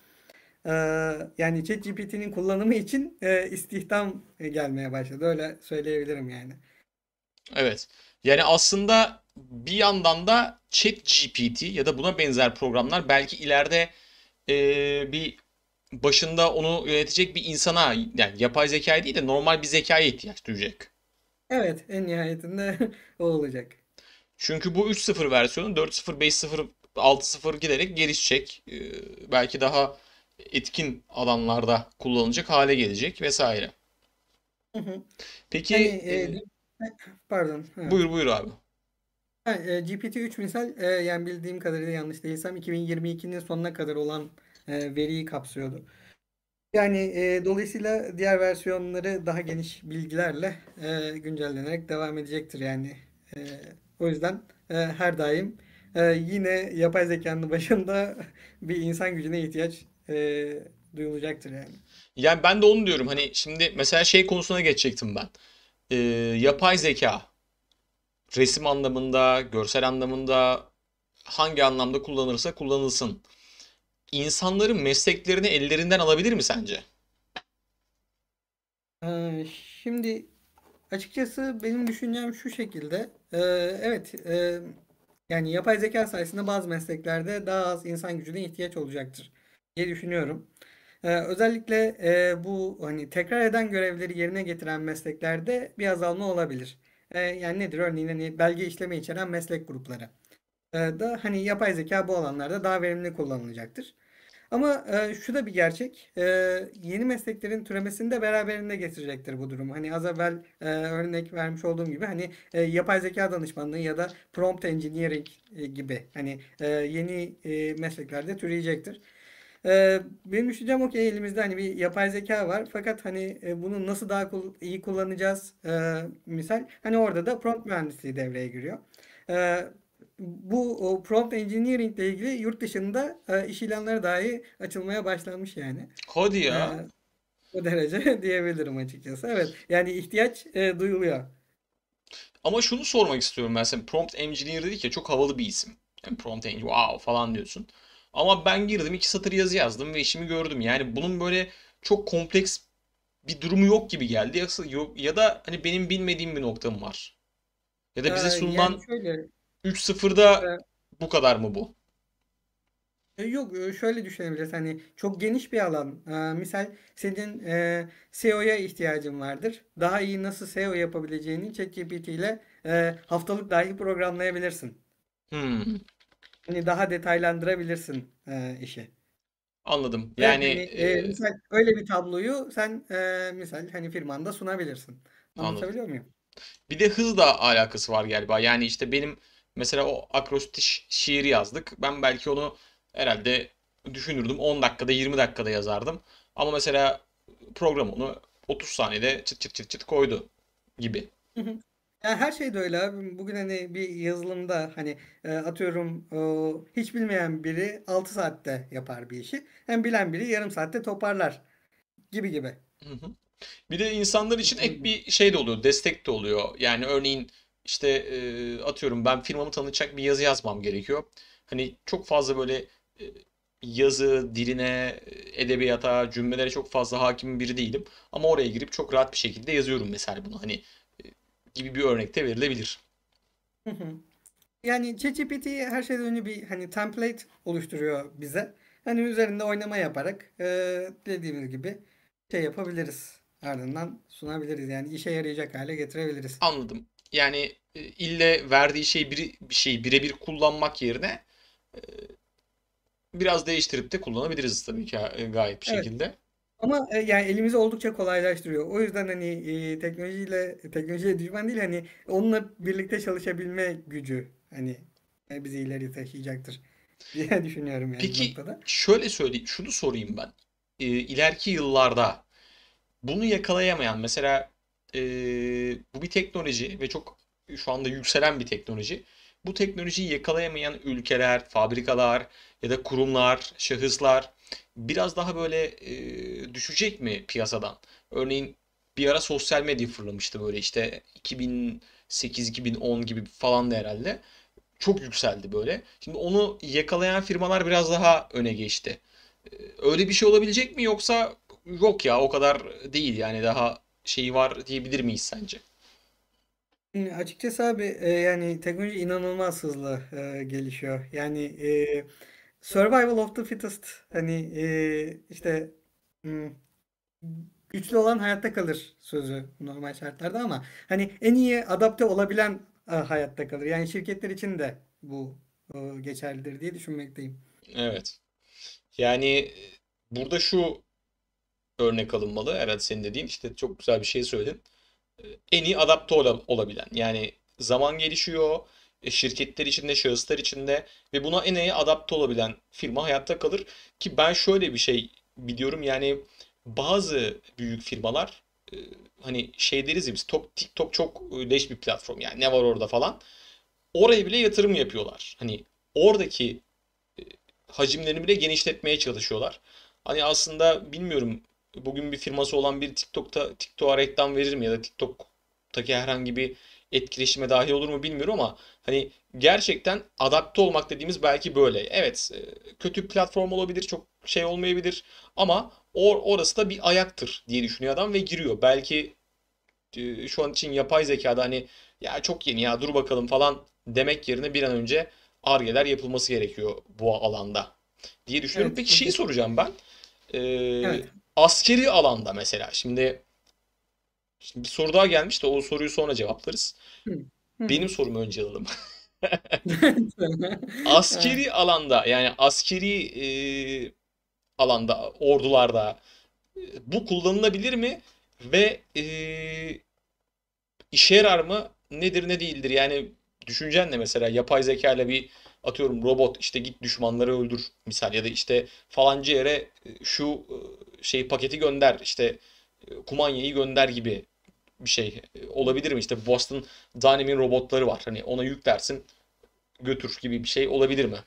E, yani ChatGPT'nin kullanımı için e, istihdam e, gelmeye başladı. Öyle söyleyebilirim yani. Evet. Yani aslında bir yandan da ChatGPT ya da buna benzer programlar belki ileride e, bir başında onu yönetecek bir insana yani yapay zeka değil de normal bir zekaya ihtiyaç duyacak. Evet en nihayetinde [laughs] o olacak. Çünkü bu 3.0 versiyonu 4.0, 5.0 6-0 giderek gelişecek. E, belki daha etkin alanlarda kullanılacak hale gelecek vesaire. Hı hı. Peki yani, e, e pardon. Ha. Buyur buyur abi. e, GPT-3 misal e, yani bildiğim kadarıyla yanlış değilsem 2022'nin sonuna kadar olan e, veriyi kapsıyordu. Yani e, dolayısıyla diğer versiyonları daha geniş bilgilerle e, güncellenerek devam edecektir yani. E, o yüzden e, her daim ee, yine yapay zekanın başında [laughs] bir insan gücüne ihtiyaç e, duyulacaktır yani. Yani ben de onu diyorum. Hani şimdi mesela şey konusuna geçecektim ben. E, yapay zeka resim anlamında, görsel anlamında hangi anlamda kullanırsa kullanılsın. İnsanların mesleklerini ellerinden alabilir mi sence? Ee, şimdi açıkçası benim düşüncem şu şekilde. evet, e, yani yapay zeka sayesinde bazı mesleklerde daha az insan gücüne ihtiyaç olacaktır diye düşünüyorum. Ee, özellikle e, bu hani tekrar eden görevleri yerine getiren mesleklerde bir azalma olabilir. Ee, yani nedir örneğin hani belge işleme içeren meslek grupları. Ee, da hani yapay zeka bu alanlarda daha verimli kullanılacaktır. Ama e, şu da bir gerçek. E, yeni mesleklerin türemesini de beraberinde getirecektir bu durum. Hani az evvel e, örnek vermiş olduğum gibi hani e, yapay zeka danışmanlığı ya da prompt engineering e, gibi hani e, yeni e, mesleklerde türeyecektir. E, benim düşüncem o ki elimizde hani bir yapay zeka var. Fakat hani e, bunu nasıl daha iyi kullanacağız e, misal. Hani orada da prompt mühendisliği devreye giriyor. E, bu prompt engineering ile ilgili yurt dışında e, iş ilanları dahi açılmaya başlanmış yani. Hadi ya. E, o derece [laughs] diyebilirim açıkçası. Evet. Yani ihtiyaç e, duyuluyor. Ama şunu sormak istiyorum ben sen prompt engineer dedik ya çok havalı bir isim. Yani prompt engineer wow falan diyorsun. Ama ben girdim iki satır yazı yazdım ve işimi gördüm. Yani bunun böyle çok kompleks bir durumu yok gibi geldi. Ya, ya da hani benim bilmediğim bir noktam var. Ya da bize ee, sunulan yani şöyle, 3-0'da bu kadar mı bu? E, yok e, şöyle düşünebiliriz hani çok geniş bir alan. E, misal senin SEO'ya ihtiyacın vardır. Daha iyi nasıl SEO yapabileceğini ChatGPT ile haftalık dahi programlayabilirsin. Hmm. Hani daha detaylandırabilirsin e, işi. Anladım. Yani, yani e, e, misal öyle bir tabloyu sen e, misal hani firmanda sunabilirsin. Anlatabiliyor anladım. muyum? Bir de hızla alakası var galiba. Yani işte benim Mesela o akrostiş şiiri yazdık. Ben belki onu herhalde düşünürdüm. 10 dakikada 20 dakikada yazardım. Ama mesela program onu 30 saniyede çıt çıt çıt çıt koydu gibi. Yani her şey de öyle abi. Bugün hani bir yazılımda hani e, atıyorum e, hiç bilmeyen biri 6 saatte yapar bir işi. Hem bilen biri yarım saatte toparlar gibi gibi. Hı hı. Bir de insanlar için ek bir şey de oluyor, destek de oluyor. Yani örneğin işte e, atıyorum ben firmamı tanıtacak bir yazı yazmam gerekiyor. Hani çok fazla böyle e, yazı, diline, edebiyata, cümlelere çok fazla hakim biri değilim. Ama oraya girip çok rahat bir şekilde yazıyorum mesela bunu. Hani e, gibi bir örnekte verilebilir. Hı hı. Yani ChatGPT her şeyden önce bir hani template oluşturuyor bize. Hani üzerinde oynama yaparak e, dediğimiz gibi şey yapabiliriz. Ardından sunabiliriz. Yani işe yarayacak hale getirebiliriz. Anladım yani e, ille verdiği şey bir, bir şeyi birebir kullanmak yerine e, biraz değiştirip de kullanabiliriz tabii ki e, gayet bir evet. şekilde. Ama yani elimizi oldukça kolaylaştırıyor. O yüzden hani teknolojiyle teknolojiye düşman değil hani onunla birlikte çalışabilme gücü hani bizi ileri taşıyacaktır [laughs] diye düşünüyorum yani Peki noktada. şöyle söyleyeyim şunu sorayım ben. E, yıllarda bunu yakalayamayan mesela e, bu bir teknoloji ve çok şu anda yükselen bir teknoloji. Bu teknolojiyi yakalayamayan ülkeler, fabrikalar ya da kurumlar, şahıslar biraz daha böyle e, düşecek mi piyasadan? Örneğin bir ara sosyal medya fırlamıştı böyle işte 2008-2010 gibi falan da herhalde. Çok yükseldi böyle. Şimdi onu yakalayan firmalar biraz daha öne geçti. Ee, öyle bir şey olabilecek mi yoksa yok ya o kadar değil yani daha şeyi var diyebilir miyiz sence? Açıkçası abi e, yani teknoloji inanılmaz hızlı e, gelişiyor. Yani e, survival of the fittest hani e, işte hmm, güçlü olan hayatta kalır sözü normal şartlarda ama hani en iyi adapte olabilen e, hayatta kalır. Yani şirketler için de bu e, geçerlidir diye düşünmekteyim. Evet. Yani e, burada şu örnek alınmalı. Herhalde senin dediğin işte çok güzel bir şey söyledin. Ee, en iyi adapte olabilen. Yani zaman gelişiyor, e, şirketler içinde, şahıslar içinde ve buna en iyi adapte olabilen firma hayatta kalır. Ki ben şöyle bir şey biliyorum yani bazı büyük firmalar e, hani şey deriz ya biz TikTok çok e, leş bir platform yani ne var orada falan. Oraya bile yatırım yapıyorlar. Hani oradaki hacimlerini bile genişletmeye çalışıyorlar. Hani aslında bilmiyorum bugün bir firması olan bir TikTok'ta TikTok'a reklam verir mi ya da TikTok'taki herhangi bir etkileşime dahil olur mu bilmiyorum ama hani gerçekten adapte olmak dediğimiz belki böyle. Evet e, kötü platform olabilir çok şey olmayabilir ama or orası da bir ayaktır diye düşünüyor adam ve giriyor. Belki e, şu an için yapay zekada hani ya çok yeni ya dur bakalım falan demek yerine bir an önce argeler yapılması gerekiyor bu alanda diye düşünüyorum. Evet. Peki şeyi soracağım ben. Ee, evet askeri alanda mesela şimdi şimdi bir soru daha gelmiş de o soruyu sonra cevaplarız. Benim sorumu önce alalım. [laughs] askeri alanda yani askeri e, alanda ordularda e, bu kullanılabilir mi ve e, işe yarar mı nedir ne değildir yani düşüncen ne mesela yapay zeka ile bir atıyorum robot işte git düşmanları öldür misal ya da işte falanca yere e, şu e, şey paketi gönder işte e, kumanyayı gönder gibi bir şey e, olabilir mi? İşte Boston Dynamics robotları var. Hani ona yük dersin götür gibi bir şey olabilir mi?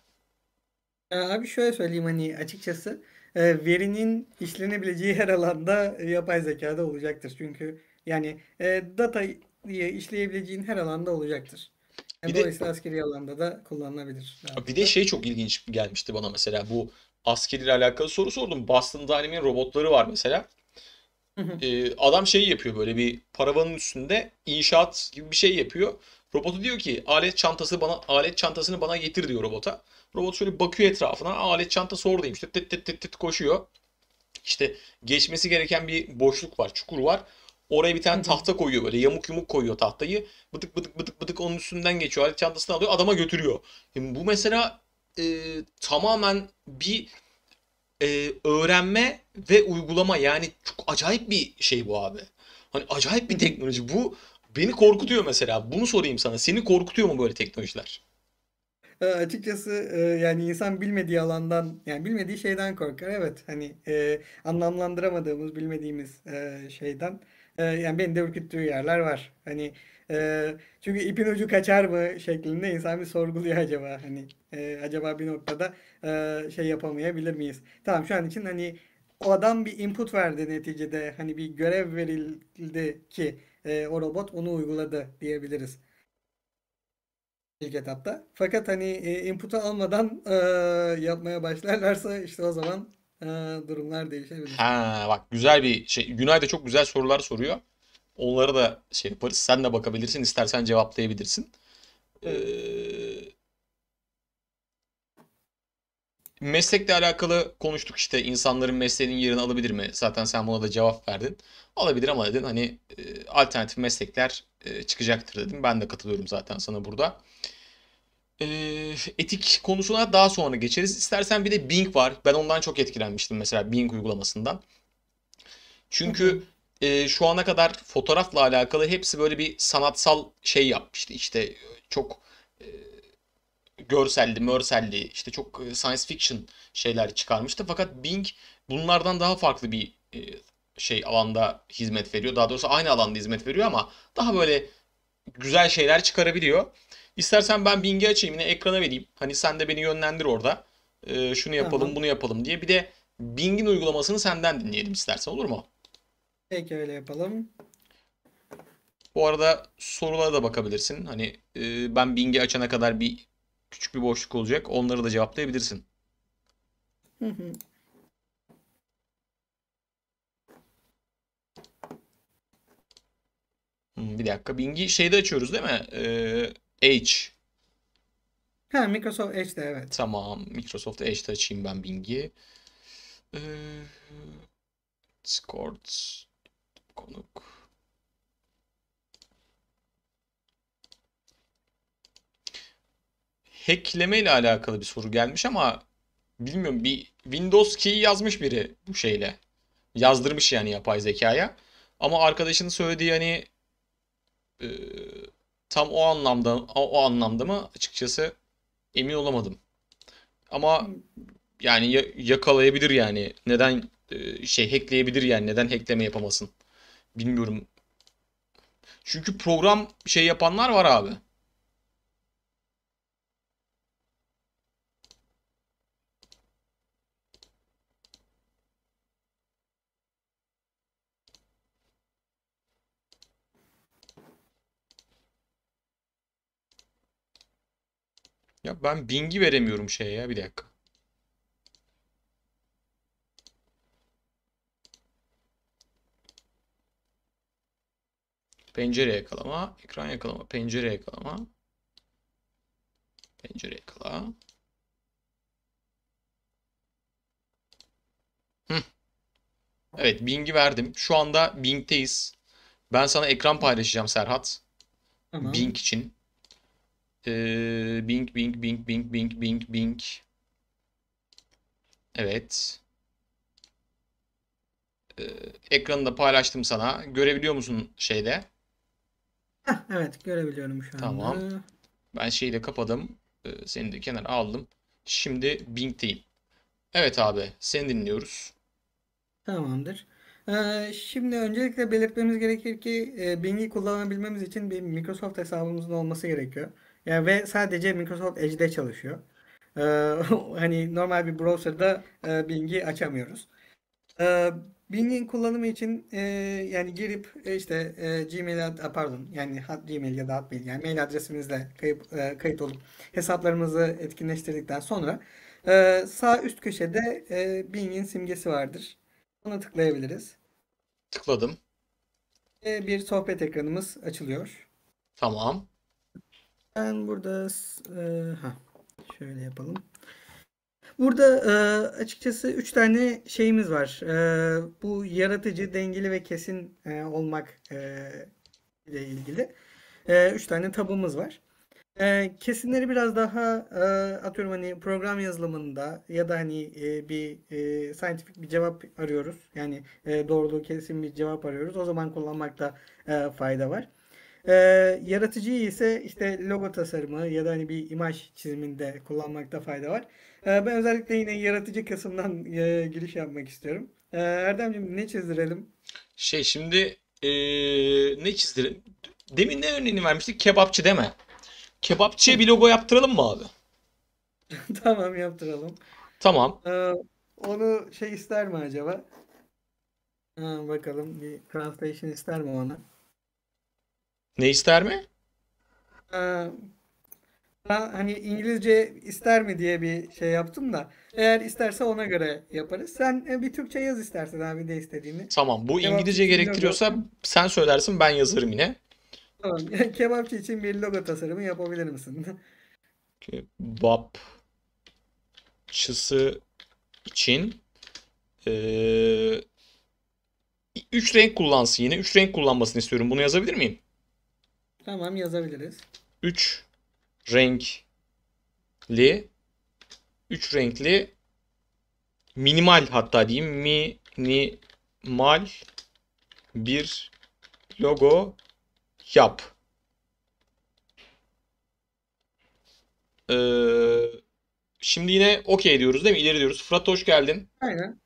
Ee, abi şöyle söyleyeyim hani açıkçası e, verinin işlenebileceği her alanda yapay zekada olacaktır. Çünkü yani data diye işleyebileceğin her alanda olacaktır. Yani bir dolayısıyla de, askeri alanda da kullanılabilir. Bir de şey çok ilginç gelmişti bana mesela bu askeri alakalı soru sordum. Boston Dynamics'in robotları var mesela. Ee, adam şeyi yapıyor böyle bir paravanın üstünde inşaat gibi bir şey yapıyor. Robotu diyor ki alet çantası bana alet çantasını bana getir diyor robota. Robot şöyle bakıyor etrafına. Alet çantası oradayım. İşte tet tet tet tet koşuyor. İşte geçmesi gereken bir boşluk var, çukur var. Oraya bir tane tahta koyuyor böyle yamuk yumuk koyuyor tahtayı. Bıdık bıdık bıdık bıdık onun üstünden geçiyor. Alet çantasını alıyor adama götürüyor. Şimdi bu mesela e, tamamen bir e, öğrenme ve uygulama yani çok acayip bir şey bu abi. Hani acayip bir teknoloji bu. Beni korkutuyor mesela. Bunu sorayım sana. Seni korkutuyor mu böyle teknolojiler? E, açıkçası e, yani insan bilmediği alandan yani bilmediği şeyden korkar. Evet hani e, anlamlandıramadığımız bilmediğimiz e, şeyden e, yani beni de ürküttüğü yerler var. Hani e, çünkü ipin ucu kaçar mı şeklinde insan bir sorguluyor [laughs] acaba hani e, acaba bir noktada e, şey yapamayabilir miyiz? Tamam şu an için hani o adam bir input verdi neticede hani bir görev verildi ki e, o robot onu uyguladı diyebiliriz ilk etapta. Fakat hani e, input'u almadan e, yapmaya başlarlarsa işte o zaman e, durumlar değişebilir. Ha bak güzel bir şey. Günay da çok güzel sorular soruyor. Onları da şey yaparız. Sen de bakabilirsin. istersen cevaplayabilirsin. Ee, meslekle alakalı konuştuk işte insanların mesleğinin yerini alabilir mi? Zaten sen buna da cevap verdin. Alabilir ama dedin hani e, alternatif meslekler e, çıkacaktır dedim. Ben de katılıyorum zaten sana burada. E, etik konusuna daha sonra geçeriz. İstersen bir de Bing var. Ben ondan çok etkilenmiştim mesela Bing uygulamasından. Çünkü e, şu ana kadar fotoğrafla alakalı hepsi böyle bir sanatsal şey yapmıştı. İşte çok Görseldi, mörselli, işte çok e, science fiction şeyler çıkarmıştı. Fakat Bing bunlardan daha farklı bir e, şey alanda hizmet veriyor. Daha doğrusu aynı alanda hizmet veriyor ama daha böyle güzel şeyler çıkarabiliyor. İstersen ben Bing'i açayım yine ekrana vereyim. Hani sen de beni yönlendir orada. Ee, şunu yapalım tamam. bunu yapalım diye. Bir de Bing'in uygulamasını senden dinleyelim istersen olur mu? Peki öyle yapalım. Bu arada sorulara da bakabilirsin. Hani e, ben Bing'i açana kadar bir küçük bir boşluk olacak. Onları da cevaplayabilirsin. bir dakika. Bing'i şeyde açıyoruz değil mi? Ee, H. Ha Microsoft Edge'de evet. Tamam. Microsoft Edge'de açayım ben Bing'i. Ee, Discord konuk. hackleme ile alakalı bir soru gelmiş ama bilmiyorum bir Windows key yazmış biri bu şeyle. Yazdırmış yani yapay zekaya. Ama arkadaşın söylediği hani e, tam o anlamda o, o anlamda mı açıkçası emin olamadım. Ama yani yakalayabilir yani. Neden e, şey hackleyebilir yani neden hackleme yapamasın? Bilmiyorum. Çünkü program şey yapanlar var abi. Ya ben Bing'i veremiyorum şeye ya bir dakika. Pencere yakalama, ekran yakalama, pencere yakalama. Pencere yakala. Evet Bing'i verdim. Şu anda Bing'teyiz. Ben sana ekran paylaşacağım Serhat. Tamam. Bing için. Ee, bing, Bing, Bing, Bing, Bing, Bing, Bing. Evet. Ee, ekranı da paylaştım sana. Görebiliyor musun şeyde? Heh, evet görebiliyorum şu anda. Tamam. Ben şeyi de kapadım. Ee, seni de kenara aldım. Şimdi Bing'teyim. Evet abi seni dinliyoruz. Tamamdır. Ee, şimdi öncelikle belirtmemiz gerekir ki e, Bing'i kullanabilmemiz için bir Microsoft hesabımızın olması gerekiyor. Yani ve sadece Microsoft Edge'de çalışıyor. Ee, [laughs] hani normal bir browser'da e, Bing'i açamıyoruz. Ee, Bing'in kullanımı için e, yani girip e, işte e, Gmail pardon yani hat Gmail ya da Hotmail yani mail adresimizle kayıp, e, kayıt olup hesaplarımızı etkinleştirdikten sonra e, sağ üst köşede e, Bing'in simgesi vardır. Ona tıklayabiliriz. Tıkladım. E, bir sohbet ekranımız açılıyor. Tamam. Ben burada e, ha şöyle yapalım. Burada e, açıkçası üç tane şeyimiz var. E, bu yaratıcı, dengeli ve kesin e, olmak e, ile ilgili. E, üç tane tabımız var. E, kesinleri biraz daha e, atıyorum hani program yazılımında ya da hani e, bir e, scientific bir cevap arıyoruz. Yani e, doğruluğu kesin bir cevap arıyoruz. O zaman kullanmakta e, fayda var. Ee, yaratıcıyı ise işte logo tasarımı ya da hani bir imaj çiziminde kullanmakta fayda var. Ee, ben özellikle yine yaratıcı kısımdan e, giriş yapmak istiyorum. Ee, Erdem'cim ne çizdirelim? Şey şimdi ee, ne çizdirelim? Demin ne örneğini vermiştik? Kebapçı deme. Kebapçıya bir logo yaptıralım mı abi? [laughs] tamam yaptıralım. Tamam. Ee, onu şey ister mi acaba? Ha, bakalım bir translation ister mi ona? Ne ister mi? Ee, ben hani İngilizce ister mi diye bir şey yaptım da eğer isterse ona göre yaparız. Sen e, bir Türkçe yaz istersen abi de istediğini. Tamam bu Kebapçı İngilizce gerektiriyorsa logo... sen söylersin ben yazarım yine. Tamam. [laughs] Kebapçı için bir logo tasarımı yapabilir misin? [laughs] Kebapçısı için ee, üç renk kullansın yine. Üç renk kullanmasını istiyorum. Bunu yazabilir miyim? Tamam yazabiliriz. 3 renkli 3 renkli minimal hatta diyeyim minimal bir logo yap. Ee, şimdi yine okey diyoruz değil mi? İleri diyoruz. Fırat hoş geldin. Aynen.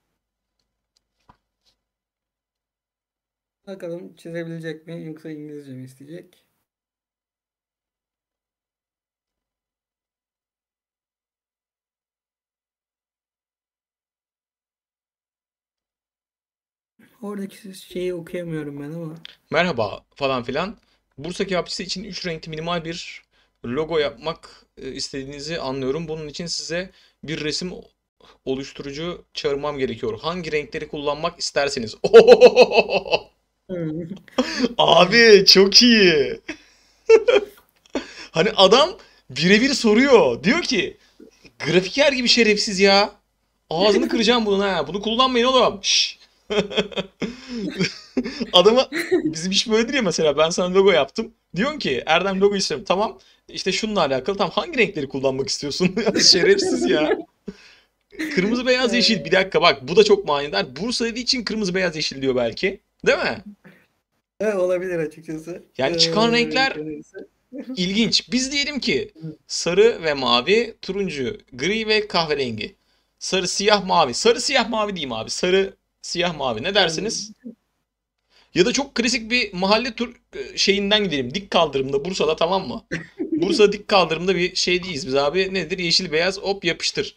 Bakalım çizebilecek mi yoksa İngilizce mi isteyecek? Oradaki şeyi okuyamıyorum ben ama. Merhaba falan filan. Bursa kebapçısı için 3 renkli minimal bir logo yapmak e, istediğinizi anlıyorum. Bunun için size bir resim oluşturucu çağırmam gerekiyor. Hangi renkleri kullanmak isterseniz. [laughs] Hmm. Abi çok iyi. [laughs] hani adam birebir soruyor. Diyor ki grafiker gibi şerefsiz ya. Ağzını kıracağım bunun ha. Bunu kullanmayın oğlum. Şş. [laughs] Adama bizim iş böyledir ya mesela ben sana logo yaptım. Diyorsun ki Erdem logo istiyorum. Tamam işte şununla alakalı. Tam hangi renkleri kullanmak istiyorsun? [laughs] Şerefsiz ya. Kırmızı beyaz yeşil bir dakika bak bu da çok manidar. Bursa dediği için kırmızı beyaz yeşil diyor belki. Değil mi? Evet olabilir açıkçası. Yani çıkan ee, renkler [laughs] ilginç. Biz diyelim ki sarı ve mavi, turuncu, gri ve kahverengi. Sarı, siyah, mavi. Sarı, siyah, mavi diyeyim abi. Sarı Siyah mavi. Ne ee, dersiniz? Ya da çok klasik bir mahalle tur e, şeyinden gidelim. Dik kaldırımda Bursa'da tamam mı? [laughs] Bursa dik kaldırımda bir şey değiliz biz abi. Nedir? Yeşil beyaz hop yapıştır.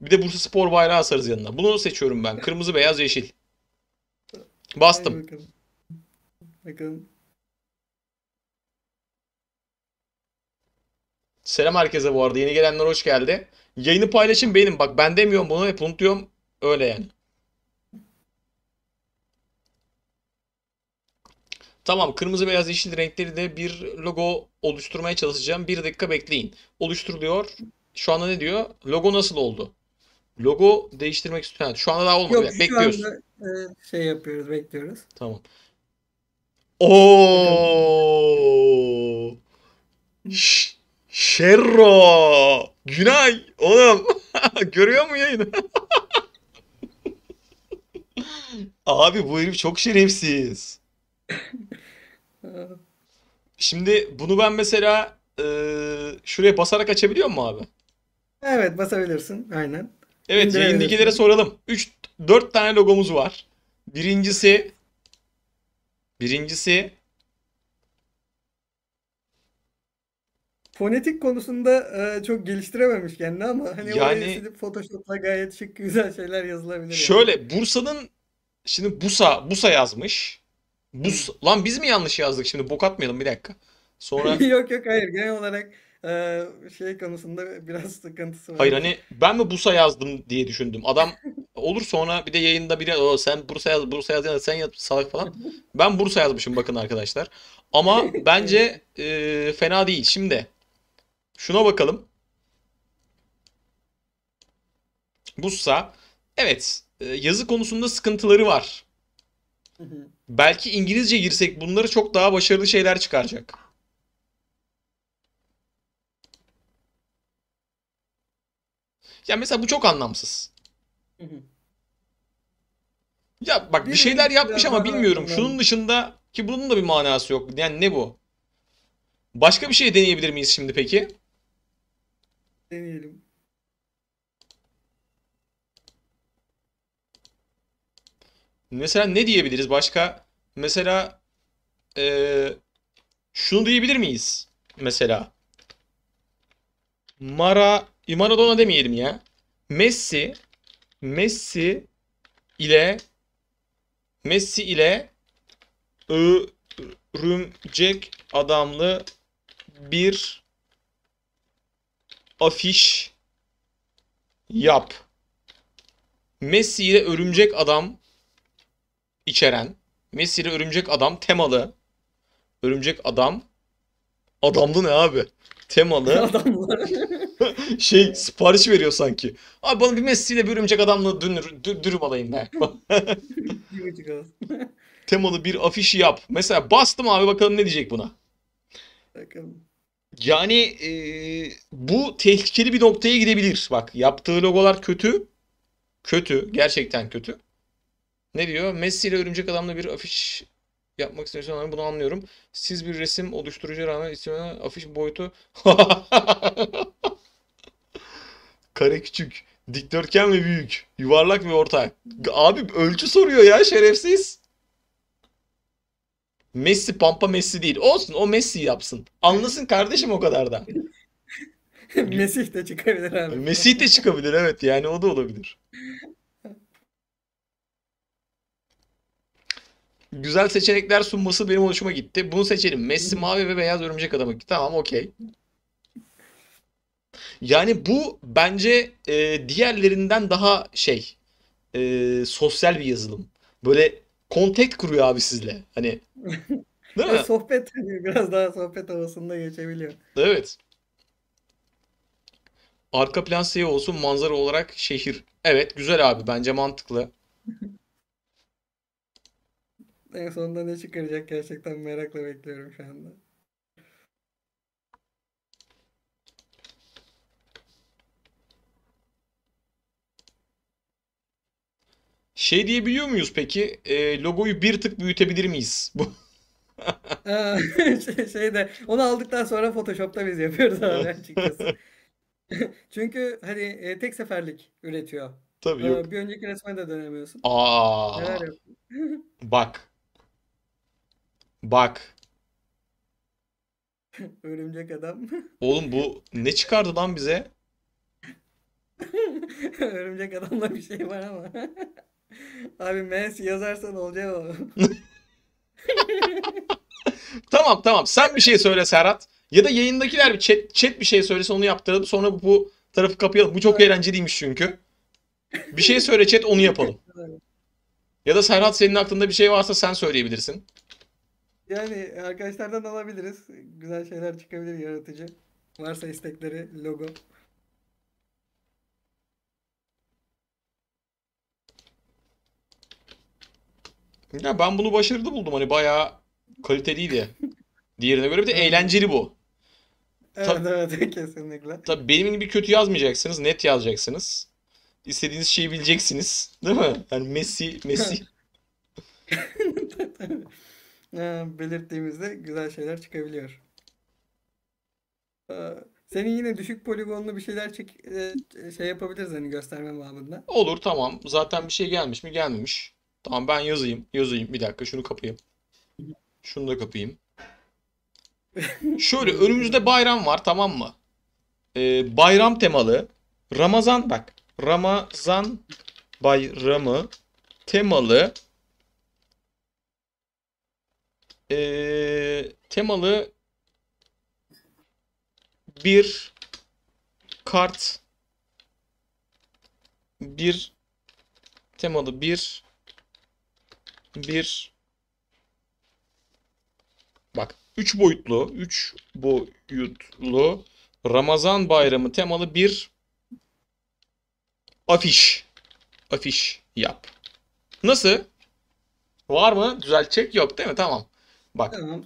Bir de Bursa spor bayrağı asarız yanına. Bunu seçiyorum ben. Kırmızı beyaz yeşil. Bastım. Selam herkese bu arada. Yeni gelenler hoş geldi. Yayını paylaşın benim. Bak ben demiyorum bunu hep unutuyorum. Öyle yani. Tamam kırmızı beyaz yeşil renkleri de bir logo oluşturmaya çalışacağım. Bir dakika bekleyin. Oluşturuluyor. Şu anda ne diyor? Logo nasıl oldu? Logo değiştirmek istiyor. Şu anda daha olmadı. Yok, şu Bekliyoruz. Anda, e, şey yapıyoruz bekliyoruz. Tamam. Oo. Ş- Şerro. Günay. Oğlum. [laughs] Görüyor mu yayını? [laughs] Abi bu herif çok şerefsiz. Şimdi bunu ben mesela e, şuraya basarak açabiliyor mu abi? Evet basabilirsin aynen. Evet yayındakilere soralım. 3 4 tane logomuz var. Birincisi birincisi Fonetik konusunda e, çok geliştirememiş kendini ama hani yani, oraya gayet şık güzel şeyler yazılabilir. Şöyle yani. Bursa'nın şimdi Busa Busa yazmış. Bu lan biz mi yanlış yazdık şimdi bok atmayalım bir dakika. Sonra [laughs] yok yok hayır genel olarak e, şey konusunda biraz sıkıntısı var. Hayır hani ben mi Bursa yazdım diye düşündüm. Adam [laughs] olur sonra bir de yayında biri o sen Bursa yaz Bursa yaz yani sen yaz salak falan. Ben Bursa yazmışım bakın arkadaşlar. Ama [laughs] bence e, fena değil. Şimdi şuna bakalım. Bursa evet e, yazı konusunda sıkıntıları var. Hı hı. Belki İngilizce girsek bunları çok daha başarılı şeyler çıkaracak. Ya mesela bu çok anlamsız. Ya bak bir şeyler yapmış ama bilmiyorum. Şunun dışında ki bunun da bir manası yok. Yani ne bu? Başka bir şey deneyebilir miyiz şimdi peki? Deneyelim. Mesela ne diyebiliriz başka? Mesela e, şunu diyebilir miyiz? Mesela Mara, Maradona demeyelim ya. Messi Messi ile Messi ile örümcek adamlı bir afiş yap. Messi ile örümcek adam içeren Messi'li Örümcek Adam temalı. Örümcek Adam adamlı ne abi? Temalı. [laughs] [laughs] şey sipariş veriyor sanki. Abi bana bir Messi bir örümcek adamla dünür, dü, dürüm alayım ben. [laughs] temalı bir afiş yap. Mesela bastım abi bakalım ne diyecek buna. Bakalım. Yani e, bu tehlikeli bir noktaya gidebilir. Bak yaptığı logolar kötü. Kötü. Gerçekten kötü. Ne diyor? Messi ile Örümcek Adam'la bir afiş yapmak istiyorsanız bunu anlıyorum. Siz bir resim oluşturucu rağmen istiyorsan afiş boyutu [laughs] kare küçük, dikdörtgen ve büyük, yuvarlak ve orta. Abi ölçü soruyor ya şerefsiz. Messi pampa Messi değil. Olsun o Messi yapsın. Anlasın kardeşim o kadar da. [laughs] Mesih de çıkabilir abi. Mesih de çıkabilir evet yani o da olabilir. güzel seçenekler sunması benim hoşuma gitti. Bunu seçelim. Messi mavi ve beyaz örümcek adamı. Tamam okey. Yani bu bence e, diğerlerinden daha şey e, sosyal bir yazılım. Böyle kontek kuruyor abi sizle. Hani [laughs] değil mi? sohbet [laughs] biraz daha sohbet havasında geçebiliyor. Evet. Arka plan siyah e olsun manzara olarak şehir. Evet güzel abi bence mantıklı. [laughs] En sonunda ne çıkaracak gerçekten merakla bekliyorum şu anda. Şey diyebiliyor muyuz peki? E, logoyu bir tık büyütebilir miyiz? Bu [laughs] şey, şeyde onu aldıktan sonra Photoshop'ta biz yapıyoruz abi açıkçası. [laughs] Çünkü hani e, tek seferlik üretiyor. Tabii ee, yok. Bir önceki resme de dönemiyorsun. Aa. [laughs] Bak Bak. [laughs] Örümcek adam. [laughs] Oğlum bu ne çıkardı lan bize? [laughs] Örümcek adamla bir şey var ama. Abi Messi yazarsan olacak o. tamam tamam sen bir şey söyle Serhat. Ya da yayındakiler bir chat, chat bir şey söylese onu yaptıralım. Sonra bu tarafı kapayalım. Bu çok eğlenceliymiş çünkü. Bir şey söyle chat onu yapalım. Ya da Serhat senin aklında bir şey varsa sen söyleyebilirsin. Yani arkadaşlardan alabiliriz. Güzel şeyler çıkabilir yaratıcı. Varsa istekleri logo. Ya ben bunu başarılı buldum. Hani bayağı kaliteliydi. Diğerine göre bir de eğlenceli bu. Evet Tab- evet [laughs] kesinlikle. Tabii benim gibi kötü yazmayacaksınız. Net yazacaksınız. İstediğiniz şeyi bileceksiniz. Değil mi? Yani Messi, Messi. [laughs] e, belirttiğimizde güzel şeyler çıkabiliyor. E, senin yine düşük poligonlu bir şeyler çek, e, şey yapabiliriz hani gösterme babında. Olur tamam. Zaten bir şey gelmiş mi gelmemiş. Tamam ben yazayım. Yazayım. Bir dakika şunu kapayım. Şunu da kapayım. Şöyle [laughs] önümüzde bayram var tamam mı? Ee, bayram temalı. Ramazan bak. Ramazan bayramı temalı e, temalı bir kart bir temalı bir bir bak 3 boyutlu 3 boyutlu Ramazan bayramı temalı bir afiş afiş yap. Nasıl? Var mı? Düzeltecek yok değil mi? Tamam. Bak. Tamam.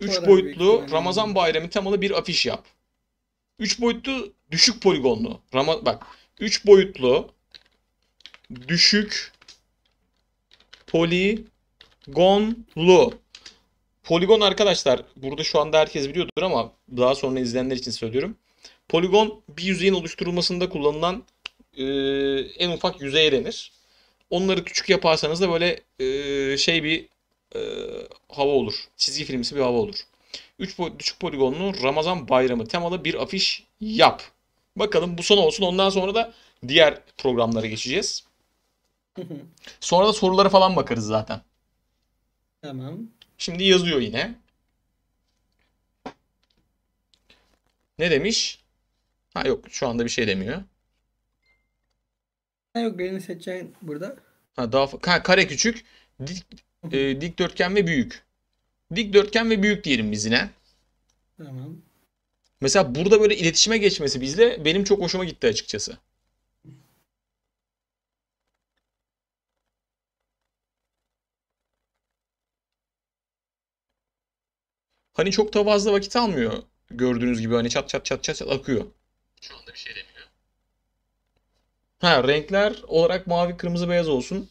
Üç boyutlu Ramazan bayramı temalı bir afiş yap. Üç boyutlu düşük poligonlu. Rama bak. Üç boyutlu düşük poligonlu. Poligon arkadaşlar burada şu anda herkes biliyordur ama daha sonra izleyenler için söylüyorum. Poligon bir yüzeyin oluşturulmasında kullanılan e, en ufak yüzeye denir. Onları küçük yaparsanız da böyle e, şey bir e, hava olur. Çizgi filmsi bir hava olur. 3 düşük poligonlu Ramazan bayramı temalı bir afiş yap. Bakalım bu son olsun. Ondan sonra da diğer programlara geçeceğiz. [laughs] Sonra da sorulara falan bakarız zaten. Tamam. Şimdi yazıyor yine. Ne demiş? Ha yok şu anda bir şey demiyor. Ha yok birini seçeceğin burada. Ha daha ha, kare küçük e, dikdörtgen ve büyük. Dikdörtgen ve büyük diyelim biz yine. Tamam. Mesela burada böyle iletişime geçmesi bizle benim çok hoşuma gitti açıkçası. Hani çok da fazla vakit almıyor gördüğünüz gibi hani çat çat çat çat, akıyor. Şu anda bir şey demiyor. Ha renkler olarak mavi, kırmızı, beyaz olsun.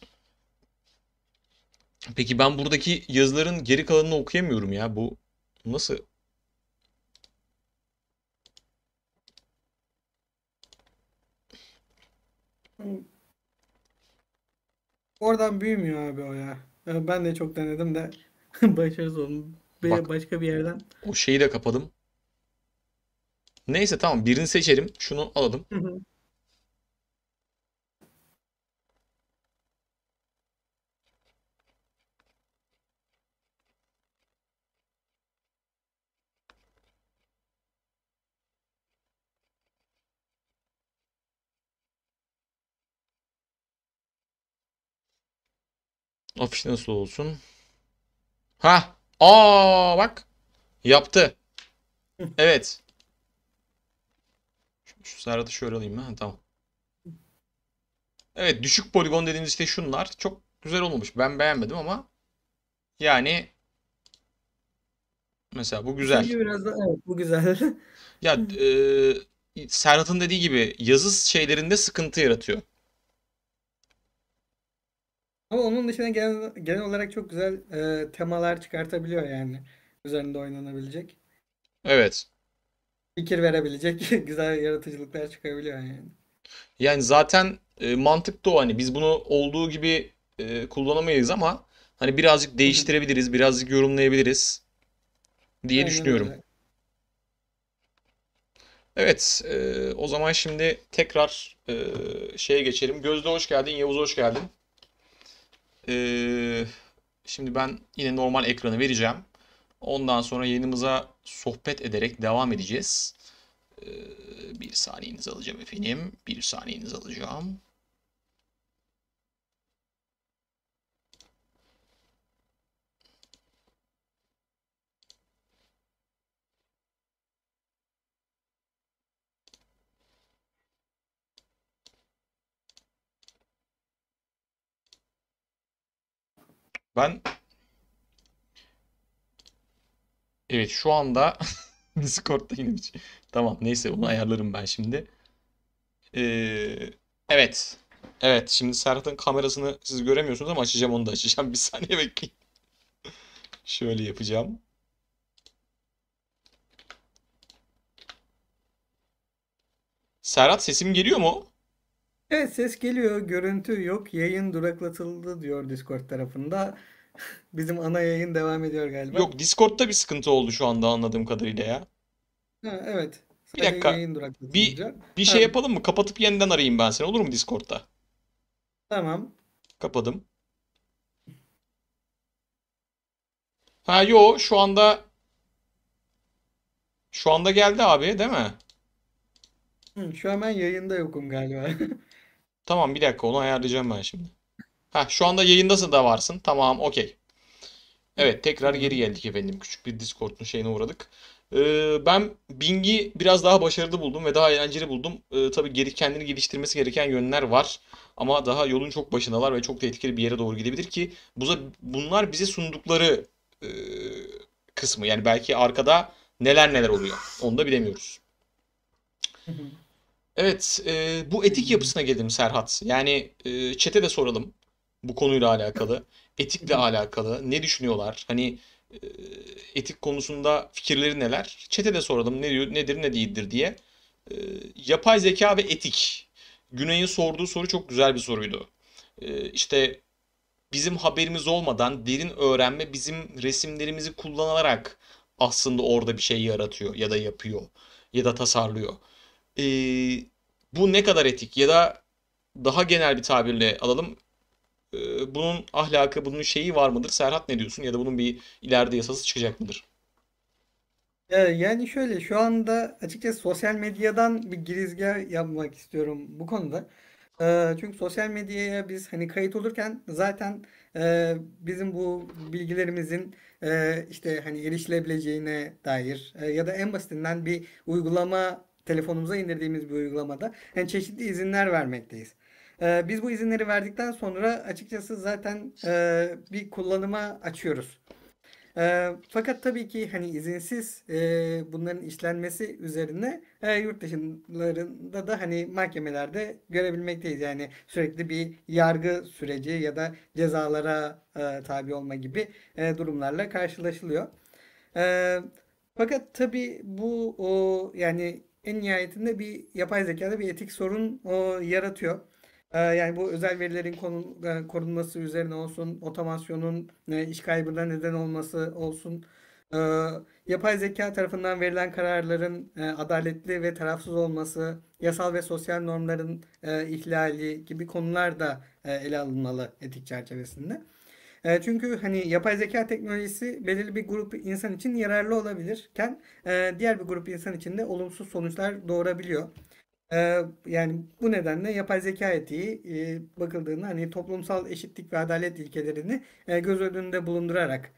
Peki ben buradaki yazıların geri kalanını okuyamıyorum ya. Bu nasıl? Oradan büyümüyor abi o ya. Ben de çok denedim de [laughs] başarısız oldum. Bak Başka bir yerden. o şeyi de kapadım. Neyse tamam birini seçerim Şunu alalım. Hı hı. Afiş nasıl olsun? Ha, aa bak yaptı. Evet. Şu Serhat'ı şöyle alayım ha, Tamam. Evet düşük poligon dediğimiz işte şunlar. Çok güzel olmamış. Ben beğenmedim ama yani mesela bu güzel. biraz da evet bu güzel. ya e, Serhat'ın dediği gibi yazı şeylerinde sıkıntı yaratıyor. Ama onun dışında genel, genel olarak çok güzel e, temalar çıkartabiliyor yani. Üzerinde oynanabilecek. Evet. Fikir verebilecek [laughs] güzel yaratıcılıklar çıkabiliyor yani. Yani zaten e, mantık da o hani biz bunu olduğu gibi e, kullanamayız ama hani birazcık değiştirebiliriz, birazcık yorumlayabiliriz diye Aynen düşünüyorum. Öyle. Evet, e, o zaman şimdi tekrar e, şeye geçelim. Gözde hoş geldin, Yavuz hoş geldin. Ee, şimdi ben yine normal ekranı vereceğim. Ondan sonra yayınımıza sohbet ederek devam edeceğiz. Ee, bir saniyenizi alacağım efendim. Bir saniyenizi alacağım. Ben Evet şu anda [laughs] Discord'da yine bir şey- Tamam neyse onu ayarlarım ben şimdi. Ee, evet. Evet şimdi Serhat'ın kamerasını siz göremiyorsunuz ama açacağım onu da açacağım. [laughs] Bir saniye bekleyin. Şöyle yapacağım. Serhat sesim geliyor mu? Evet ses geliyor, görüntü yok. Yayın duraklatıldı diyor Discord tarafında. [laughs] Bizim ana yayın devam ediyor galiba. Yok Discord'da bir sıkıntı oldu şu anda anladığım kadarıyla ya. Ha, evet. Bir dakika. Yayın bir, bir şey yapalım mı? Kapatıp yeniden arayayım ben seni. Olur mu Discord'da? Tamam. Kapadım. Ha yo şu anda şu anda geldi abi değil mi? şu an ben yayında yokum galiba. [laughs] Tamam bir dakika onu ayarlayacağım ben şimdi. Ha şu anda yayındasın da varsın. Tamam okey. Evet tekrar geri geldik efendim. Küçük bir Discord'un şeyine uğradık. Ee, ben Bing'i biraz daha başarılı buldum ve daha eğlenceli buldum. Ee, tabii geri kendini geliştirmesi gereken yönler var. Ama daha yolun çok başındalar ve çok tehlikeli bir yere doğru gidebilir ki bunlar bize sundukları e, kısmı. Yani belki arkada neler neler oluyor. Onu da bilemiyoruz. Evet, e, bu etik yapısına gelelim Serhat. Yani e, çete de soralım bu konuyla alakalı, etikle alakalı ne düşünüyorlar? Hani e, etik konusunda fikirleri neler? Çete de soralım ne diyor, nedir, ne değildir diye. E, yapay zeka ve etik. Güney'in sorduğu soru çok güzel bir soruydu. E, işte bizim haberimiz olmadan derin öğrenme bizim resimlerimizi kullanarak aslında orada bir şey yaratıyor ya da yapıyor ya da tasarlıyor e, bu ne kadar etik ya da daha genel bir tabirle alalım. E, bunun ahlakı, bunun şeyi var mıdır? Serhat ne diyorsun? Ya da bunun bir ileride yasası çıkacak mıdır? Ee, yani şöyle şu anda açıkçası sosyal medyadan bir girizgah yapmak istiyorum bu konuda. Çünkü sosyal medyaya biz hani kayıt olurken zaten e, bizim bu bilgilerimizin e, işte hani erişilebileceğine dair e, ya da en basitinden bir uygulama telefonumuza indirdiğimiz bir uygulamada yani çeşitli izinler vermekteyiz. Ee, biz bu izinleri verdikten sonra açıkçası zaten e, bir kullanıma açıyoruz. E, fakat tabii ki hani izinsiz e, bunların işlenmesi üzerine e, yurt dışlarında da hani mahkemelerde görebilmekteyiz. Yani sürekli bir yargı süreci ya da cezalara e, tabi olma gibi e, durumlarla karşılaşılıyor. E, fakat tabii bu o, yani en nihayetinde bir yapay zekada bir etik sorun o, yaratıyor. Ee, yani bu özel verilerin e, korunması üzerine olsun, otomasyonun e, iş kaybına neden olması olsun, ee, yapay zeka tarafından verilen kararların e, adaletli ve tarafsız olması, yasal ve sosyal normların ihlali gibi konular da ele alınmalı etik çerçevesinde. E, çünkü hani yapay zeka teknolojisi belirli bir grup insan için yararlı olabilirken e, diğer bir grup insan için de olumsuz sonuçlar doğurabiliyor. E, yani bu nedenle yapay zeka etiği bakıldığında hani toplumsal eşitlik ve adalet ilkelerini göz önünde bulundurarak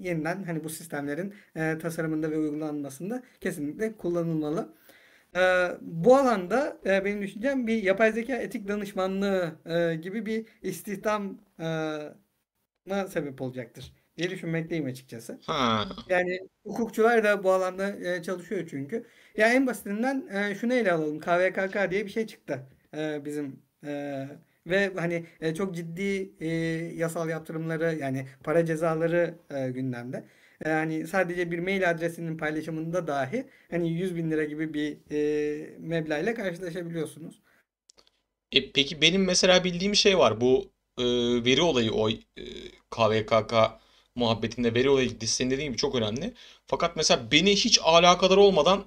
yeniden hani bu sistemlerin tasarımında ve uygulanmasında kesinlikle kullanılmalı. bu alanda benim düşüncem bir yapay zeka etik danışmanlığı gibi bir istihdam na sebep olacaktır diye düşünmekteyim açıkçası. Ha. Yani hukukçular da bu alanda e, çalışıyor çünkü. Ya en basitinden e, şunu ele alalım. KVKK diye bir şey çıktı e, bizim e, ve hani e, çok ciddi e, yasal yaptırımları yani para cezaları e, gündemde. Yani e, sadece bir mail adresinin paylaşımında dahi hani 100 bin lira gibi bir e, meblağ ile karşılaşabiliyorsunuz. E, peki benim mesela bildiğim şey var. Bu e, veri olayı o KVKK e, muhabbetinde veri olayı gitti. Senin dediğin gibi çok önemli. Fakat mesela beni hiç alakadar olmadan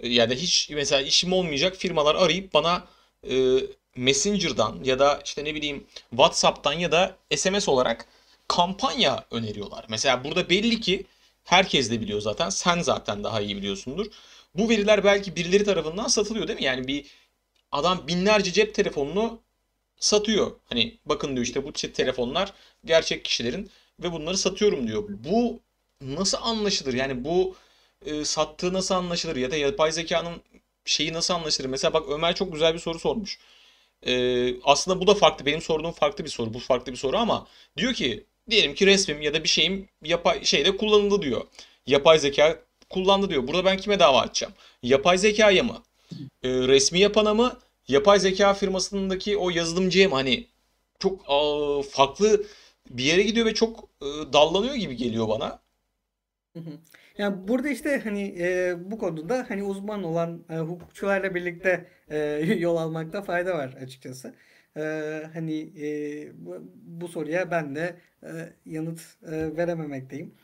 e, yani hiç mesela işim olmayacak firmalar arayıp bana e, Messenger'dan ya da işte ne bileyim WhatsApp'tan ya da SMS olarak kampanya öneriyorlar. Mesela burada belli ki herkes de biliyor zaten. Sen zaten daha iyi biliyorsundur. Bu veriler belki birileri tarafından satılıyor değil mi? Yani bir adam binlerce cep telefonunu satıyor. Hani bakın diyor işte bu telefonlar gerçek kişilerin ve bunları satıyorum diyor. Bu nasıl anlaşılır? Yani bu e, sattığı nasıl anlaşılır? Ya da yapay zekanın şeyi nasıl anlaşılır? Mesela bak Ömer çok güzel bir soru sormuş. E, aslında bu da farklı. Benim sorduğum farklı bir soru. Bu farklı bir soru ama diyor ki diyelim ki resmim ya da bir şeyim yapay şeyde kullanıldı diyor. Yapay zeka kullandı diyor. Burada ben kime dava açacağım? Yapay zekaya mı? E, resmi yapana mı? yapay zeka firmasındaki o yazılımcıyım hani çok aa, farklı bir yere gidiyor ve çok e, dallanıyor gibi geliyor bana. Yani burada işte hani e, bu konuda hani uzman olan e, hukukçularla birlikte e, [laughs] yol almakta fayda var açıkçası. E, hani e, bu, bu soruya ben de e, yanıt e, verememekteyim.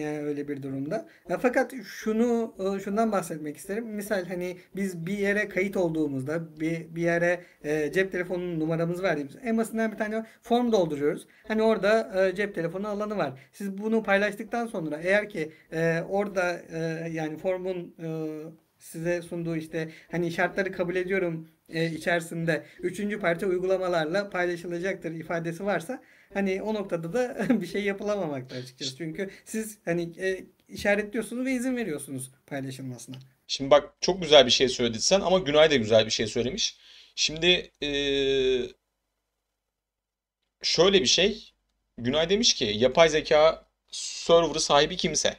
Yani e, öyle bir durumda. Ya fakat şunu e, şundan bahsetmek isterim. Misal hani biz bir yere kayıt olduğumuzda bir, bir yere e, cep telefonunun numaramız verdiğimiz en basitinden bir tane form dolduruyoruz. Hani orada e, cep telefonu alanı var. Siz bunu paylaştıktan sonra eğer ki e, orada e, yani formun e, size sunduğu işte hani şartları kabul ediyorum e, içerisinde üçüncü parça uygulamalarla paylaşılacaktır ifadesi varsa hani o noktada da [laughs] bir şey yapılamamakta açıkçası. Çünkü siz hani e, işaretliyorsunuz ve izin veriyorsunuz paylaşılmasına. Şimdi bak çok güzel bir şey söyledin sen ama Günay da güzel bir şey söylemiş. Şimdi e, şöyle bir şey. Günay demiş ki yapay zeka server'ı sahibi kimse.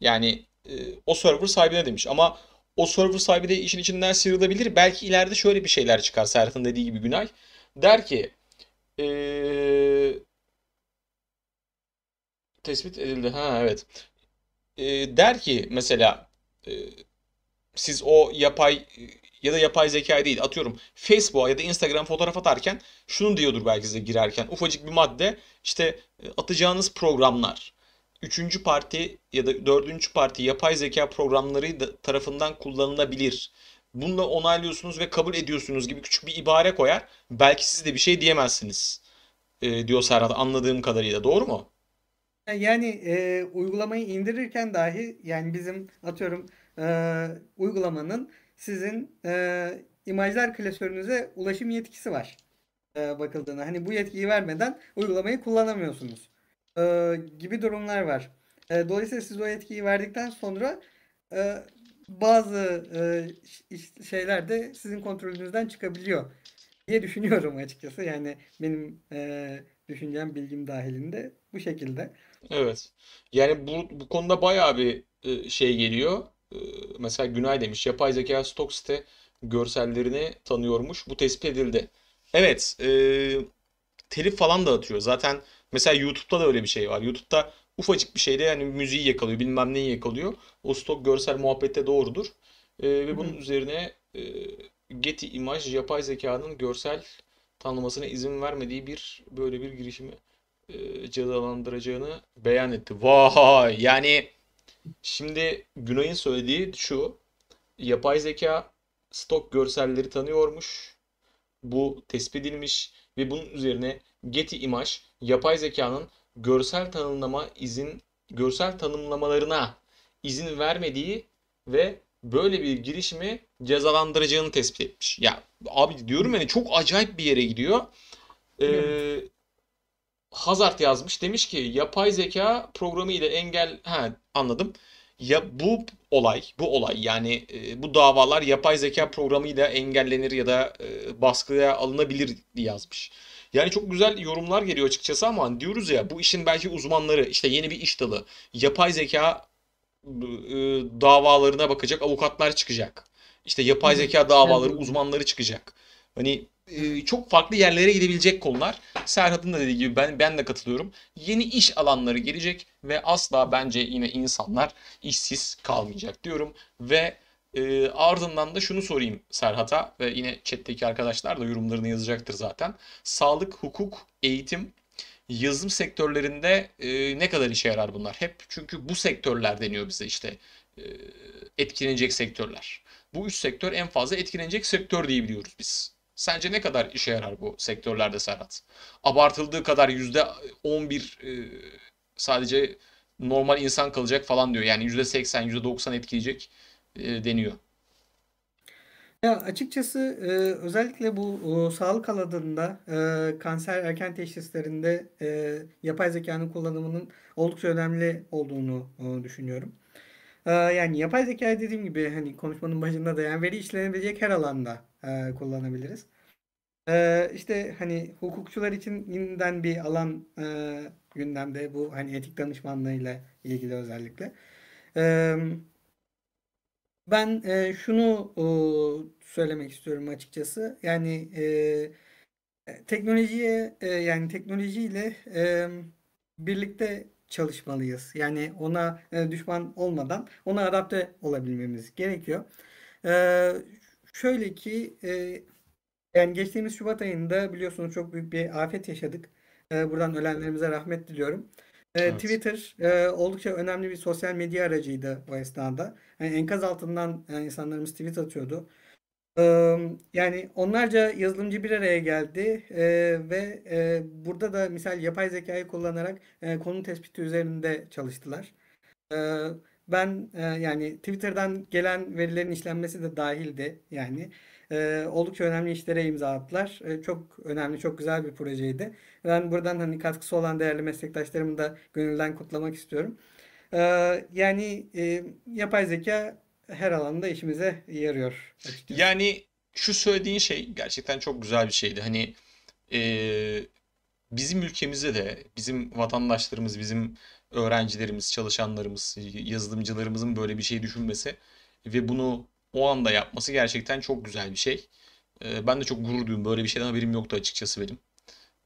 Yani e, o server sahibine demiş ama o server sahibi de işin içinden sıyrılabilir. Belki ileride şöyle bir şeyler çıkar Serhat'ın dediği gibi Günay. Der ki ee, tespit edildi. Ha evet. E, der ki mesela e, siz o yapay ya da yapay zeka değil atıyorum Facebook'a ya da Instagram fotoğraf atarken şunu diyordur belki size girerken ufacık bir madde işte e, atacağınız programlar üçüncü parti ya da dördüncü parti yapay zeka programları tarafından kullanılabilir bununla onaylıyorsunuz ve kabul ediyorsunuz gibi küçük bir ibare koyar. Belki siz de bir şey diyemezsiniz e, diyor Serhat anladığım kadarıyla. Doğru mu? E, yani e, uygulamayı indirirken dahi yani bizim atıyorum e, uygulamanın sizin e, imajlar klasörünüze ulaşım yetkisi var e, bakıldığına. Hani bu yetkiyi vermeden uygulamayı kullanamıyorsunuz e, gibi durumlar var. E, dolayısıyla siz o yetkiyi verdikten sonra e, bazı e, şeyler de sizin kontrolünüzden çıkabiliyor diye düşünüyorum açıkçası. Yani benim e, düşüncem, bilgim dahilinde bu şekilde. Evet. Yani bu, bu konuda bayağı bir e, şey geliyor. E, mesela Günay demiş, yapay zeka stok site görsellerini tanıyormuş. Bu tespit edildi. Evet. E, telif falan da atıyor. Zaten mesela YouTube'da da öyle bir şey var. YouTube'da ufacık bir şeyde yani müziği yakalıyor bilmem neyi yakalıyor. O stok görsel muhabbette doğrudur. E, ve Hı-hı. bunun üzerine e, Getty imaj yapay zekanın görsel tanımlamasına izin vermediği bir böyle bir girişimi e, cezalandıracağını beyan etti. Vay! Yani şimdi Günay'ın söylediği şu. Yapay zeka stok görselleri tanıyormuş. Bu tespit edilmiş ve bunun üzerine Getty imaj yapay zekanın görsel tanımlama izin görsel tanımlamalarına izin vermediği ve böyle bir girişimi cezalandıracağını tespit etmiş. Ya abi diyorum yani çok acayip bir yere gidiyor. Ee, Hazard yazmış demiş ki yapay zeka programı ile engel ha anladım. Ya bu olay, bu olay yani e, bu davalar yapay zeka programıyla engellenir ya da e, baskıya alınabilir diye yazmış. Yani çok güzel yorumlar geliyor açıkçası ama hani diyoruz ya bu işin belki uzmanları işte yeni bir iş dalı yapay zeka e, davalarına bakacak avukatlar çıkacak. İşte yapay zeka davaları uzmanları çıkacak. Hani e, çok farklı yerlere gidebilecek konular. Serhat'ın da dediği gibi ben ben de katılıyorum. Yeni iş alanları gelecek ve asla bence yine insanlar işsiz kalmayacak diyorum ve e, ardından da şunu sorayım Serhat'a ve yine chatteki arkadaşlar da yorumlarını yazacaktır zaten. Sağlık, hukuk, eğitim, yazım sektörlerinde e, ne kadar işe yarar bunlar? Hep çünkü bu sektörler deniyor bize işte e, etkilenecek sektörler. Bu üç sektör en fazla etkilenecek sektör diyebiliyoruz biz. Sence ne kadar işe yarar bu sektörlerde Serhat? Abartıldığı kadar yüzde on bir e, sadece normal insan kalacak falan diyor. Yani yüzde seksen yüzde doksan etkileyecek e, deniyor. Ya açıkçası e, özellikle bu o, sağlık alanında e, kanser erken teşhislerinde e, yapay zekanın kullanımının oldukça önemli olduğunu e, düşünüyorum. E, yani yapay zeka dediğim gibi hani konuşmanın başında da yani veri işlenebilecek her alanda e, kullanabiliriz. E, işte hani hukukçular için yeniden bir alan e, gündemde bu hani etik danışmanlığıyla ilgili özellikle. Evet. Ben e, şunu e, söylemek istiyorum açıkçası. Yani e, e, teknolojiye e, yani teknolojiyle e, birlikte çalışmalıyız. Yani ona e, düşman olmadan ona adapte olabilmemiz gerekiyor. E, şöyle ki e, yani geçtiğimiz Şubat ayında biliyorsunuz çok büyük bir afet yaşadık. E, buradan ölenlerimize rahmet diliyorum. Ee, evet. Twitter e, oldukça önemli bir sosyal medya aracıydı bu esnada. Yani enkaz altından yani e, insanlarımız tweet atıyordu. E, yani onlarca yazılımcı bir araya geldi e, ve e, burada da misal yapay zekayı kullanarak e, konu tespiti üzerinde çalıştılar. E, ben e, yani Twitter'dan gelen verilerin işlenmesi de dahildi yani. E, oldukça önemli işlere imza attılar. E, çok önemli, çok güzel bir projeydi. Ben buradan hani katkısı olan değerli meslektaşlarımı da gönülden kutlamak istiyorum. Ee, yani e, yapay zeka her alanda işimize yarıyor. Açıkçası. Yani şu söylediğin şey gerçekten çok güzel bir şeydi. Hani e, bizim ülkemizde de bizim vatandaşlarımız, bizim öğrencilerimiz, çalışanlarımız, yazılımcılarımızın böyle bir şey düşünmesi ve bunu o anda yapması gerçekten çok güzel bir şey. Ee, ben de çok gurur duyuyorum. Böyle bir şeyden haberim yoktu açıkçası benim.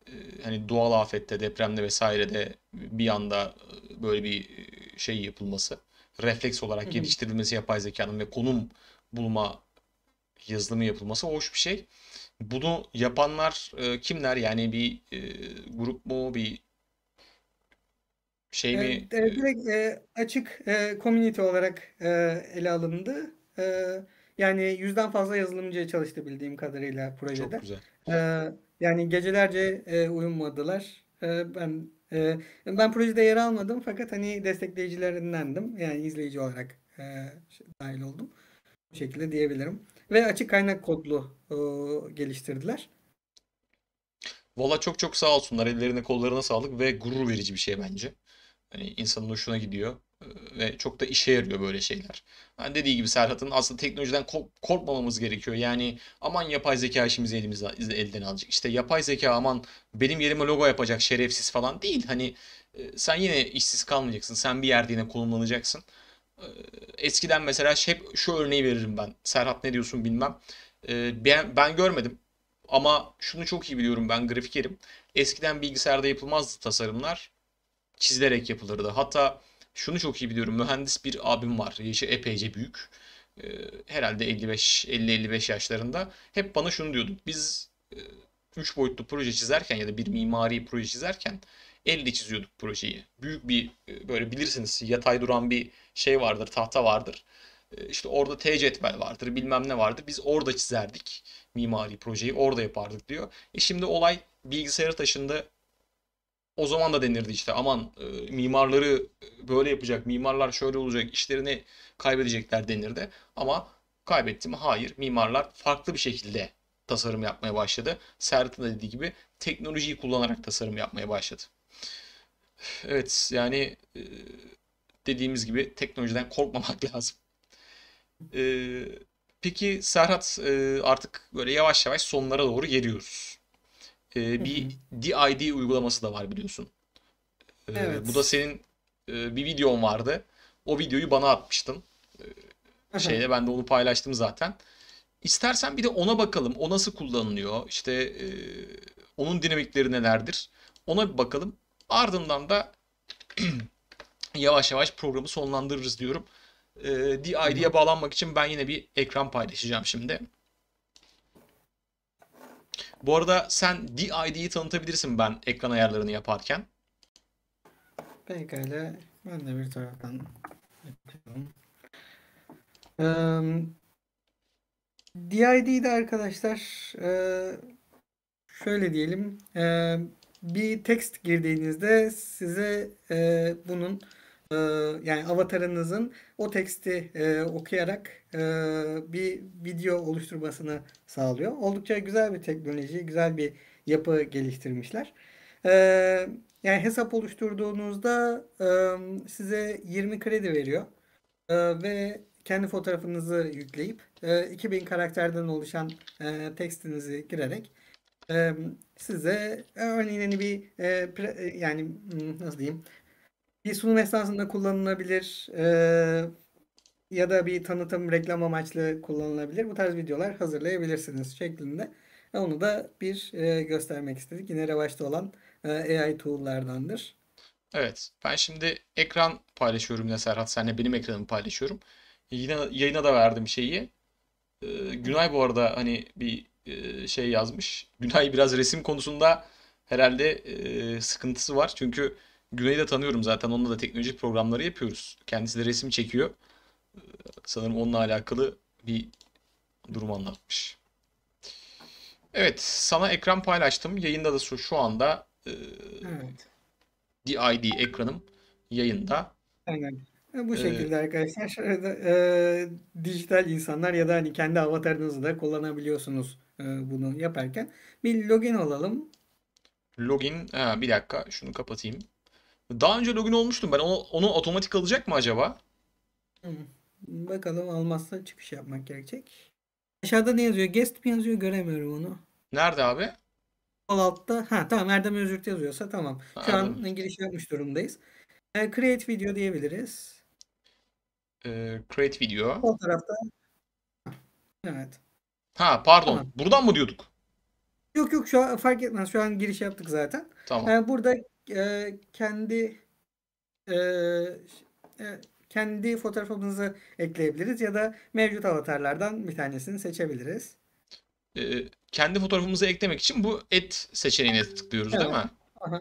Ee, hani doğal afette, depremde vesairede bir anda e, böyle bir e, şey yapılması, refleks olarak geliştirilmesi yapay zekanın ve konum bulma yazılımı yapılması hoş bir şey. Bunu yapanlar e, kimler? Yani bir e, grup mu, bir şey mi? Evet, e, direkt e, açık e, community olarak e, ele alındı. E, yani yüzden fazla yazılımcıya çalıştı bildiğim kadarıyla projede. Çok güzel. E, yani gecelerce e, uyumadılar. E, ben e, ben projede yer almadım fakat hani destekleyicilerindendim. Yani izleyici olarak e, dahil oldum. Bu şekilde diyebilirim. Ve açık kaynak kodlu e, geliştirdiler. Valla çok çok sağ olsunlar. Ellerine kollarına sağlık ve gurur verici bir şey bence. Hani insanın hoşuna gidiyor ve çok da işe yarıyor böyle şeyler. Yani dediği gibi Serhat'ın aslında teknolojiden korkmamamız gerekiyor. Yani aman yapay zeka işimizi elimizde, elden alacak. İşte yapay zeka aman benim yerime logo yapacak şerefsiz falan değil. Hani e, sen yine işsiz kalmayacaksın. Sen bir yerde yine konumlanacaksın. E, eskiden mesela hep şu örneği veririm ben. Serhat ne diyorsun bilmem. E, ben, ben görmedim. Ama şunu çok iyi biliyorum ben grafikerim. Eskiden bilgisayarda yapılmazdı tasarımlar. Çizilerek yapılırdı. Hatta şunu çok iyi biliyorum. Mühendis bir abim var. Yaşı epeyce büyük. Ee, herhalde 55 50-55 yaşlarında. Hep bana şunu diyordu. Biz e, 3 boyutlu proje çizerken ya da bir mimari proje çizerken elle çiziyorduk projeyi. Büyük bir e, böyle bilirsiniz yatay duran bir şey vardır, tahta vardır. E, işte orada T cetvel vardır, bilmem ne vardı Biz orada çizerdik mimari projeyi, orada yapardık diyor. E şimdi olay bilgisayara taşındı o zaman da denirdi işte aman e, mimarları e, böyle yapacak, mimarlar şöyle olacak, işlerini kaybedecekler denirdi. Ama kaybetti mi? Hayır. Mimarlar farklı bir şekilde tasarım yapmaya başladı. Serhat'ın da dediği gibi teknolojiyi kullanarak tasarım yapmaya başladı. Evet yani e, dediğimiz gibi teknolojiden korkmamak [laughs] lazım. E, peki Serhat e, artık böyle yavaş yavaş sonlara doğru geliyoruz e, bir DID uygulaması da var biliyorsun. E, evet. Bu da senin e, bir videon vardı. O videoyu bana atmıştın. E, şeyde ben de onu paylaştım zaten. İstersen bir de ona bakalım. O nasıl kullanılıyor? İşte e, onun dinamikleri nelerdir? Ona bir bakalım. Ardından da [clears throat] yavaş yavaş programı sonlandırırız diyorum. E, DID'ye bağlanmak için ben yine bir ekran paylaşacağım şimdi. Bu arada sen DID'yi tanıtabilirsin ben ekran ayarlarını yaparken. Pekala. Ben de bir taraftan yapıyorum. Um, DID'de arkadaşlar şöyle diyelim bir text girdiğinizde size e, bunun ee, yani avatarınızın o teksti e, okuyarak e, bir video oluşturmasını sağlıyor. Oldukça güzel bir teknoloji, güzel bir yapı geliştirmişler. E, yani hesap oluşturduğunuzda e, size 20 kredi veriyor e, ve kendi fotoğrafınızı yükleyip e, 2000 karakterden oluşan e, tekstinizi girerek e, size örneğin bir e, pre, e, yani hmm, nasıl diyeyim bir sunum esnasında kullanılabilir ee, ya da bir tanıtım reklam amaçlı kullanılabilir. Bu tarz videolar hazırlayabilirsiniz şeklinde. Onu da bir e, göstermek istedik. Yine revaçta olan e, AI tool'lardandır. Evet. Ben şimdi ekran paylaşıyorum yine Serhat. Senle benim ekranımı paylaşıyorum. Yine yayına da verdim şeyi. Ee, Günay bu arada hani bir e, şey yazmış. Günay biraz resim konusunda herhalde e, sıkıntısı var. Çünkü Güney'i de tanıyorum zaten. Onunla da teknoloji programları yapıyoruz. Kendisi de resim çekiyor. Ee, sanırım onunla alakalı bir durum anlatmış. Evet, sana ekran paylaştım. Yayında da şu şu anda e, evet. DID ekranım yayında. Aynen. E, bu ee, şekilde ee, arkadaşlar şurada, e, dijital insanlar ya da hani kendi avatarınızı da kullanabiliyorsunuz e, bunu yaparken. Bir login alalım Login, ha, bir dakika şunu kapatayım. Daha önce login olmuştum ben. Onu, onu otomatik alacak mı acaba? Hı. Hmm. Bakalım almazsa çıkış yapmak gerekecek. Aşağıda ne yazıyor? Guest mi yazıyor? Göremiyorum onu. Nerede abi? Sol altta. Ha tamam Erdem Özürt yazıyorsa tamam. Şu Erdem. an giriş yapmış durumdayız. E, create video diyebiliriz. E, create video. Sol tarafta. Evet. Ha pardon. Tamam. Buradan mı diyorduk? Yok yok şu an fark etmez. Şu an giriş yaptık zaten. Tamam. E, burada ee, kendi e, e, kendi fotoğrafımızı ekleyebiliriz ya da mevcut avatarlardan bir tanesini seçebiliriz. Ee, kendi fotoğrafımızı eklemek için bu et seçeneğine tıklıyoruz evet. değil mi? Aha.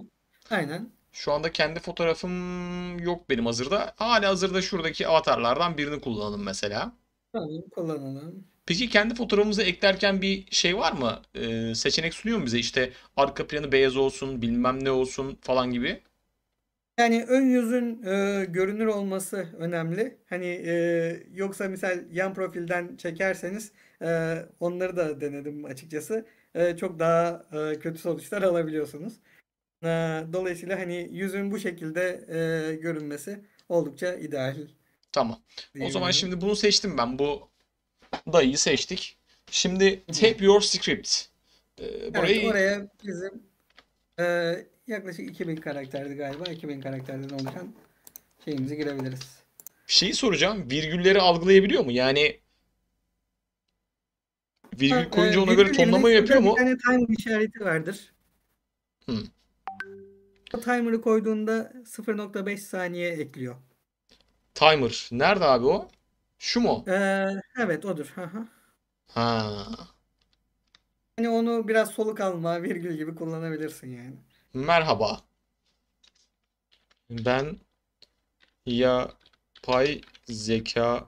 Aynen. Şu anda kendi fotoğrafım yok benim hazırda. Hala hazırda şuradaki avatarlardan birini kullanalım mesela. Tamam kullanalım. Peki kendi fotoğrafımızı eklerken bir şey var mı? Ee, seçenek sunuyor mu bize? İşte arka planı beyaz olsun, bilmem ne olsun falan gibi. Yani ön yüzün e, görünür olması önemli. Hani e, yoksa misal yan profilden çekerseniz e, onları da denedim açıkçası. E, çok daha e, kötü sonuçlar [laughs] alabiliyorsunuz. E, dolayısıyla hani yüzün bu şekilde e, görünmesi oldukça ideal. Tamam. O zaman şimdi bunu seçtim ben. Bu dayıyı seçtik. Şimdi tape your script. Ee, burayı... Evet, oraya bizim e, yaklaşık 2000 karakterdi galiba. 2000 karakterden oluşan şeyimizi girebiliriz. Şeyi soracağım. Virgülleri algılayabiliyor mu? Yani virgül e, koyunca ona göre tonlama yapıyor mu? Bir tane timer işareti vardır. Hmm. O timer'ı koyduğunda 0.5 saniye ekliyor. Timer. Nerede abi o? Şu mu? Ee, evet odur. Aha. Ha. Yani onu biraz soluk alma virgül gibi kullanabilirsin yani. Merhaba. Ben ya pay zeka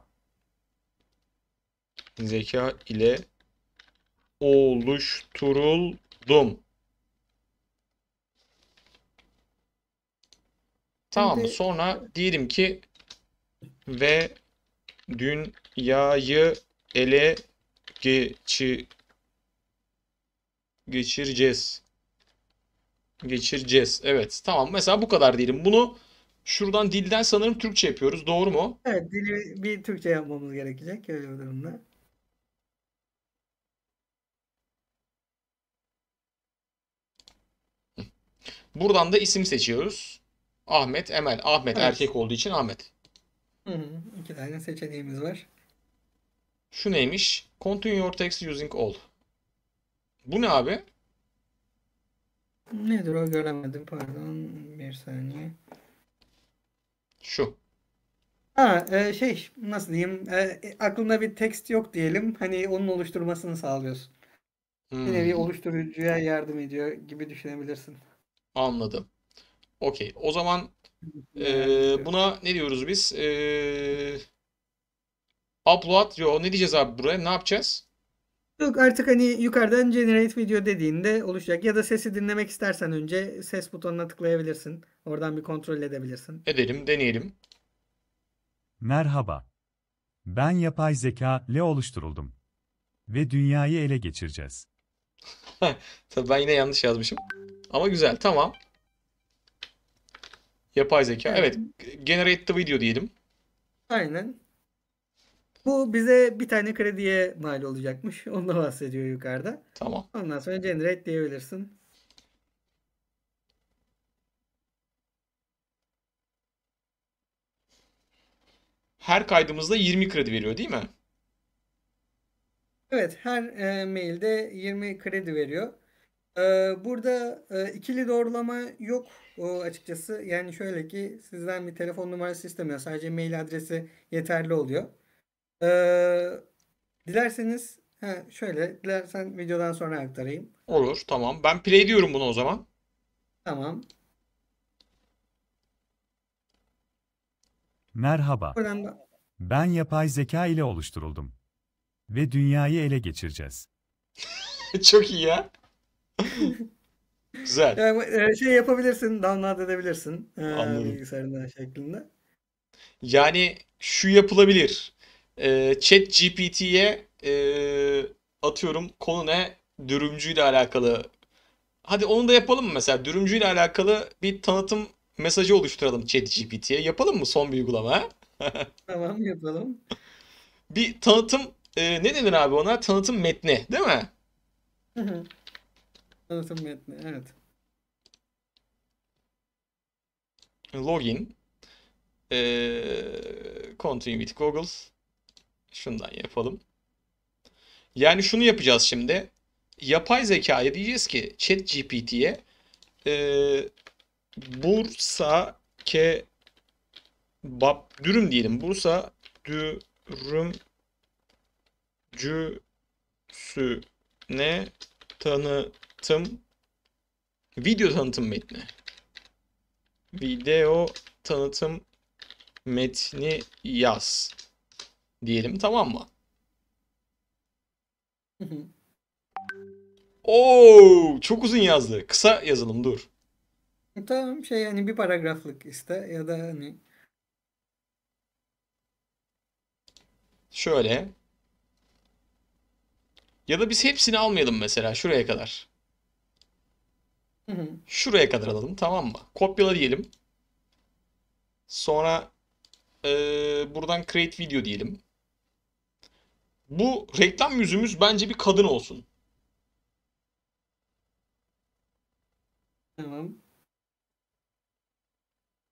zeka ile oluşturuldum. Tamam mı? Sonra diyelim ki ve dünyayı ele geçi geçireceğiz. Geçireceğiz. Evet. Tamam. Mesela bu kadar diyelim. Bunu şuradan dilden sanırım Türkçe yapıyoruz. Doğru mu? Evet. Dili bir Türkçe yapmamız gerekecek. Öyle bir durumda. Buradan da isim seçiyoruz. Ahmet, Emel. Ahmet evet. erkek olduğu için Ahmet. Hı hı. İki tane seçeneğimiz var. Şu neymiş? Continue your text using all. Bu ne abi? Nedir o göremedim pardon. Bir saniye. Şu. Ha e, şey nasıl diyeyim e, e aklında bir text yok diyelim hani onun oluşturmasını sağlıyorsun. Hmm. Bir nevi oluşturucuya yardım ediyor gibi düşünebilirsin. Anladım. Okey o zaman ee, buna ne diyoruz biz? Ee, upload. Yo, ne diyeceğiz abi buraya? Ne yapacağız? Yok artık hani yukarıdan generate video dediğinde oluşacak. Ya da sesi dinlemek istersen önce ses butonuna tıklayabilirsin. Oradan bir kontrol edebilirsin. Edelim, deneyelim. Merhaba. Ben yapay zeka ile oluşturuldum. Ve dünyayı ele geçireceğiz. Tabii [laughs] ben yine yanlış yazmışım. Ama güzel, tamam. Yapay zeka. Evet. evet. Generate the video diyelim. Aynen. Bu bize bir tane krediye mal olacakmış. [laughs] Ondan bahsediyor yukarıda. Tamam. Ondan sonra generate diyebilirsin. Her kaydımızda 20 kredi veriyor değil mi? Evet her e, mailde 20 kredi veriyor. Ee, burada e, ikili doğrulama yok e, açıkçası. Yani şöyle ki sizden bir telefon numarası istemiyor. Sadece mail adresi yeterli oluyor. Ee, dilerseniz şöyle dilersen videodan sonra aktarayım. Olur tamam. Ben play diyorum bunu o zaman. Tamam. Merhaba. Ben yapay zeka ile oluşturuldum. Ve dünyayı ele geçireceğiz. [laughs] Çok iyi ya. Güzel. Yani e, şey yapabilirsin, download edebilirsin e, Anladım. bilgisayarından şeklinde. Yani şu yapılabilir. E, Chat GPT'ye e, atıyorum konu ne? Dürümcüyle alakalı. Hadi onu da yapalım mı mesela? Dürümcüyle alakalı bir tanıtım mesajı oluşturalım Chat GPT'ye. Yapalım mı son bir uygulama? [laughs] tamam yapalım. Bir tanıtım e, ne denir abi ona? Tanıtım metni değil mi? Hı hı. Tanıtım metni evet. Login. Ee, continue with Google. Şundan yapalım. Yani şunu yapacağız şimdi. Yapay zekaya diyeceğiz ki chat GPT'ye e, Bursa ke bab, dürüm diyelim. Bursa dürümcüsüne tanı tanıtım video tanıtım metni. Video tanıtım metni yaz diyelim tamam mı? Hı Oo, çok uzun yazdı. Kısa yazalım dur. Tamam şey yani bir paragraflık iste ya da hani şöyle ya da biz hepsini almayalım mesela şuraya kadar. Hı hı. Şuraya kadar alalım tamam mı? Kopyala diyelim. Sonra e, buradan create video diyelim. Bu reklam yüzümüz bence bir kadın olsun. Tamam.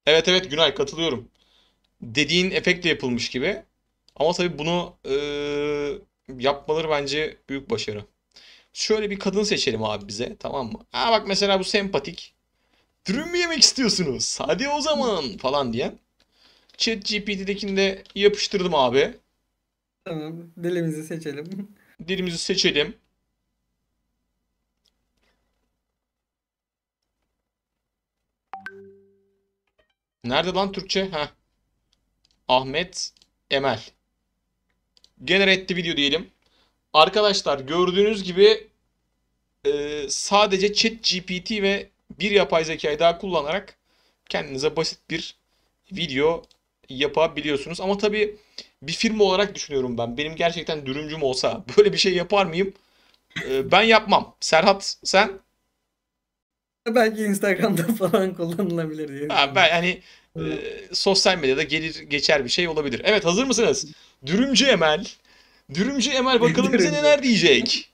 Evet evet Günay katılıyorum. Dediğin efektle yapılmış gibi. Ama tabii bunu e, yapmaları bence büyük başarı. Şöyle bir kadın seçelim abi bize tamam mı? Aa bak mesela bu sempatik. Dürüm mü yemek istiyorsunuz? Hadi o zaman falan diyen. Chat GPT'dekini de yapıştırdım abi. Tamam dilimizi seçelim. [laughs] Dilimizi seçelim. Nerede lan Türkçe? Ha. Ahmet Emel. Generate video diyelim. Arkadaşlar gördüğünüz gibi e, sadece chat GPT ve bir yapay zekayı daha kullanarak kendinize basit bir video yapabiliyorsunuz. Ama tabii bir firma olarak düşünüyorum ben. Benim gerçekten dürümcüm olsa [laughs] böyle bir şey yapar mıyım? E, ben yapmam. Serhat sen? Belki Instagram'da [laughs] falan kullanılabilir diye. Ha, ben hani e, sosyal medyada gelir geçer bir şey olabilir. Evet hazır mısınız? Dürümcü Emel Dürümcü Emel bakalım bize neler diyecek.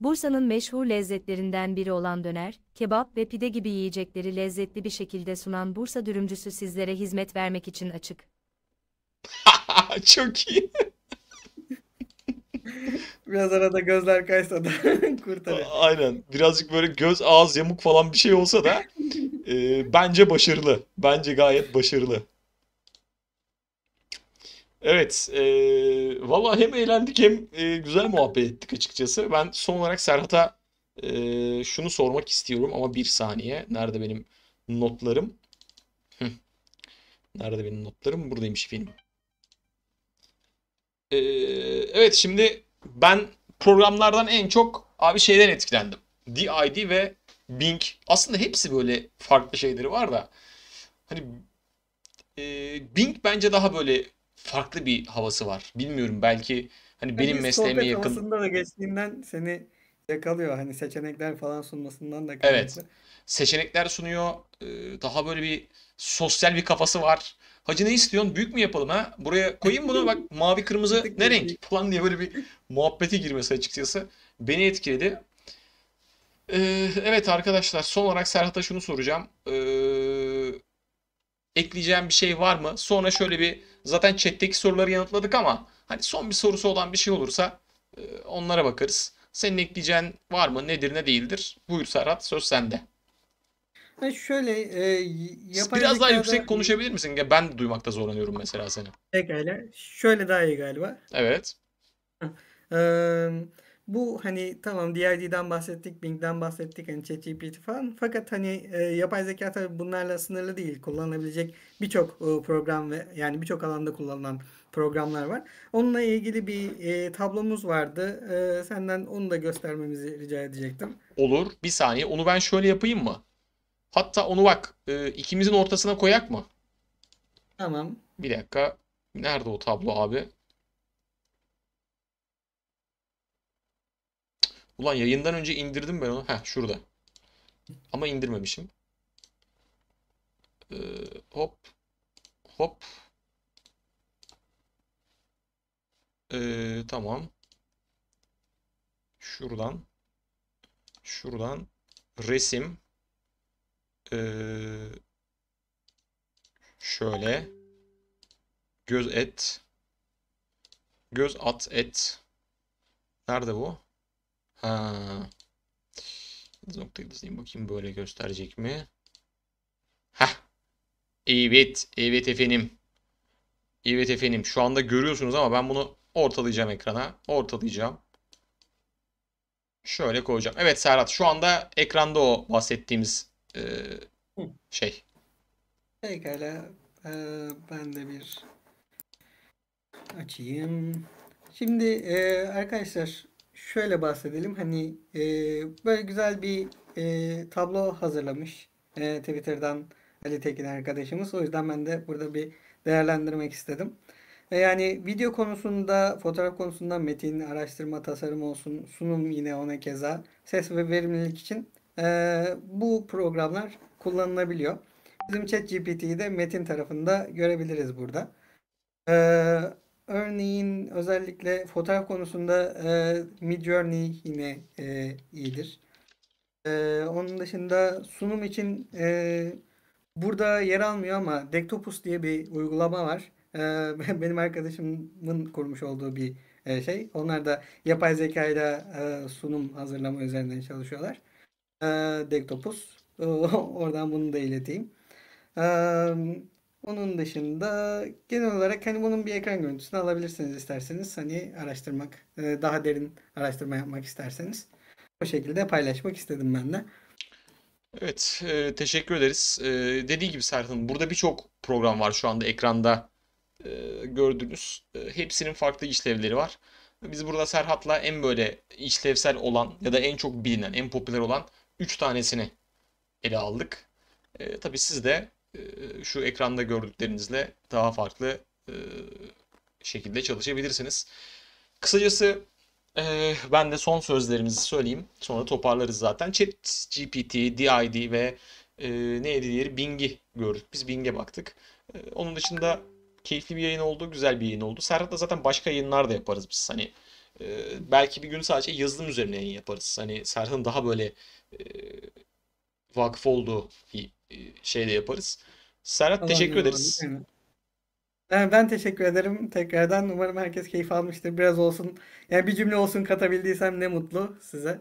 Bursa'nın meşhur lezzetlerinden biri olan döner, kebap ve pide gibi yiyecekleri lezzetli bir şekilde sunan Bursa dürümcüsü sizlere hizmet vermek için açık. [laughs] Çok iyi. [laughs] Biraz arada gözler kaysa da [laughs] kurtarır. Aynen. Birazcık böyle göz, ağız, yamuk falan bir şey olsa da e, bence başarılı. Bence gayet başarılı. Evet. E, Valla hem eğlendik hem e, güzel muhabbet ettik açıkçası. Ben son olarak Serhat'a e, şunu sormak istiyorum ama bir saniye. Nerede benim notlarım? Nerede benim notlarım? Buradaymış film. E, evet şimdi ben programlardan en çok abi şeyden etkilendim. DID ve Bing. Aslında hepsi böyle farklı şeyleri var da. Hani e, Bing bence daha böyle farklı bir havası var. Bilmiyorum belki hani benim yani mesleğime yakın. Havasında da geçtiğinden seni yakalıyor. Hani seçenekler falan sunmasından da Evet. Seçenekler sunuyor. Ee, daha böyle bir sosyal bir kafası var. Hacı ne istiyorsun? Büyük mü yapalım ha? Buraya koyayım bunu bak [laughs] mavi kırmızı ne renk falan diye böyle bir muhabbeti girmesi açıkçası beni etkiledi. Ee, evet arkadaşlar son olarak Serhat'a şunu soracağım. Ee, ekleyeceğim bir şey var mı? Sonra şöyle bir zaten chat'teki soruları yanıtladık ama hani son bir sorusu olan bir şey olursa e, onlara bakarız. Senin ekleyeceğin var mı? Nedir ne değildir? Buyur Serhat söz sende. Ha şöyle e, yapay Biraz daha zekada... yüksek konuşabilir misin? Ya Ben de duymakta zorlanıyorum mesela seni. Pekala. Şöyle daha iyi galiba. Evet. Eee bu hani tamam DRD'den bahsettik, Bing'den bahsettik hani ChatGPT falan. Fakat hani e, yapay zeka tabii bunlarla sınırlı değil. Kullanabilecek birçok e, program ve yani birçok alanda kullanılan programlar var. Onunla ilgili bir e, tablomuz vardı. E, senden onu da göstermemizi rica edecektim. Olur. Bir saniye. Onu ben şöyle yapayım mı? Hatta onu bak e, ikimizin ortasına koyak mı? Tamam. Bir dakika. Nerede o tablo abi? Ulan yayından önce indirdim ben onu. Heh şurada. Ama indirmemişim. Ee, hop. Hop. Ee, tamam. Şuradan. Şuradan. Resim. Ee, şöyle. Göz et. Göz at et. Nerede bu? Ha. Nokta yıldızlayayım bakayım böyle gösterecek mi? Heh. Evet. Evet efendim. Evet efendim. Şu anda görüyorsunuz ama ben bunu ortalayacağım ekrana. Ortalayacağım. Şöyle koyacağım. Evet Serhat şu anda ekranda o bahsettiğimiz e, şey. Pekala. Ee, ben de bir açayım. Şimdi e, arkadaşlar şöyle bahsedelim. Hani e, böyle güzel bir e, tablo hazırlamış e, Twitter'dan Ali Tekin arkadaşımız. O yüzden ben de burada bir değerlendirmek istedim. E, yani video konusunda, fotoğraf konusunda metin, araştırma, tasarım olsun, sunum yine ona keza, ses ve verimlilik için e, bu programlar kullanılabiliyor. Bizim Chat ChatGPT'yi de metin tarafında görebiliriz burada. E, Örneğin özellikle fotoğraf konusunda e, Midjourney yine e, iyidir. E, onun dışında sunum için e, burada yer almıyor ama Dectopus diye bir uygulama var. E, [laughs] benim arkadaşımın kurmuş olduğu bir e, şey. Onlar da yapay zeka ile sunum hazırlama üzerinden çalışıyorlar. E, Dectopus. [laughs] Oradan bunu da ileteyim. Evet. Onun dışında genel olarak hani bunun bir ekran görüntüsünü alabilirsiniz isterseniz. Hani araştırmak, e, daha derin araştırma yapmak isterseniz. O şekilde paylaşmak istedim ben de. Evet, e, teşekkür ederiz. E, dediği gibi Serhan, burada birçok program var şu anda ekranda e, gördünüz. E, hepsinin farklı işlevleri var. Biz burada Serhat'la en böyle işlevsel olan ya da en çok bilinen, en popüler olan 3 tanesini ele aldık. E, tabii siz de ee, şu ekranda gördüklerinizle daha farklı e, şekilde çalışabilirsiniz. Kısacası e, ben de son sözlerimizi söyleyeyim. Sonra toparlarız zaten. Chat GPT, DID ve e, neydi diğeri Bing'i gördük. Biz Bing'e baktık. onun dışında keyifli bir yayın oldu. Güzel bir yayın oldu. Serhat'la zaten başka yayınlar da yaparız biz. Hani belki bir gün sadece yazılım üzerine yayın yaparız. Hani Serhat'ın daha böyle vakıf olduğu şeyde yaparız. Serhat Allah teşekkür ederiz. yani ben teşekkür ederim tekrardan. Umarım herkes keyif almıştır. Biraz olsun. Yani bir cümle olsun katabildiysem ne mutlu size.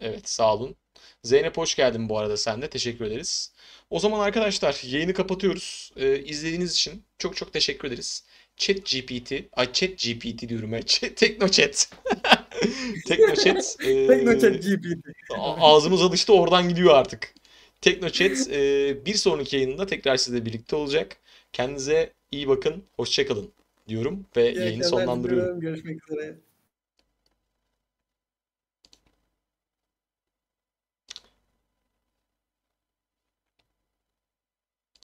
Evet sağ olun. Zeynep hoş geldin bu arada sen de. Teşekkür ederiz. O zaman arkadaşlar yayını kapatıyoruz. Ee, izlediğiniz için çok çok teşekkür ederiz. Chat GPT, ay Chat GPT diyorum ben. Teknochat. Teknochat. [laughs] [laughs] e, Teknochat GPT. ağzımız alıştı oradan gidiyor artık. Teknochat e, bir sonraki yayında tekrar sizle birlikte olacak. Kendinize iyi bakın. Hoşçakalın diyorum ve iyi yayını sonlandırıyorum. Diliyorum. Görüşmek üzere.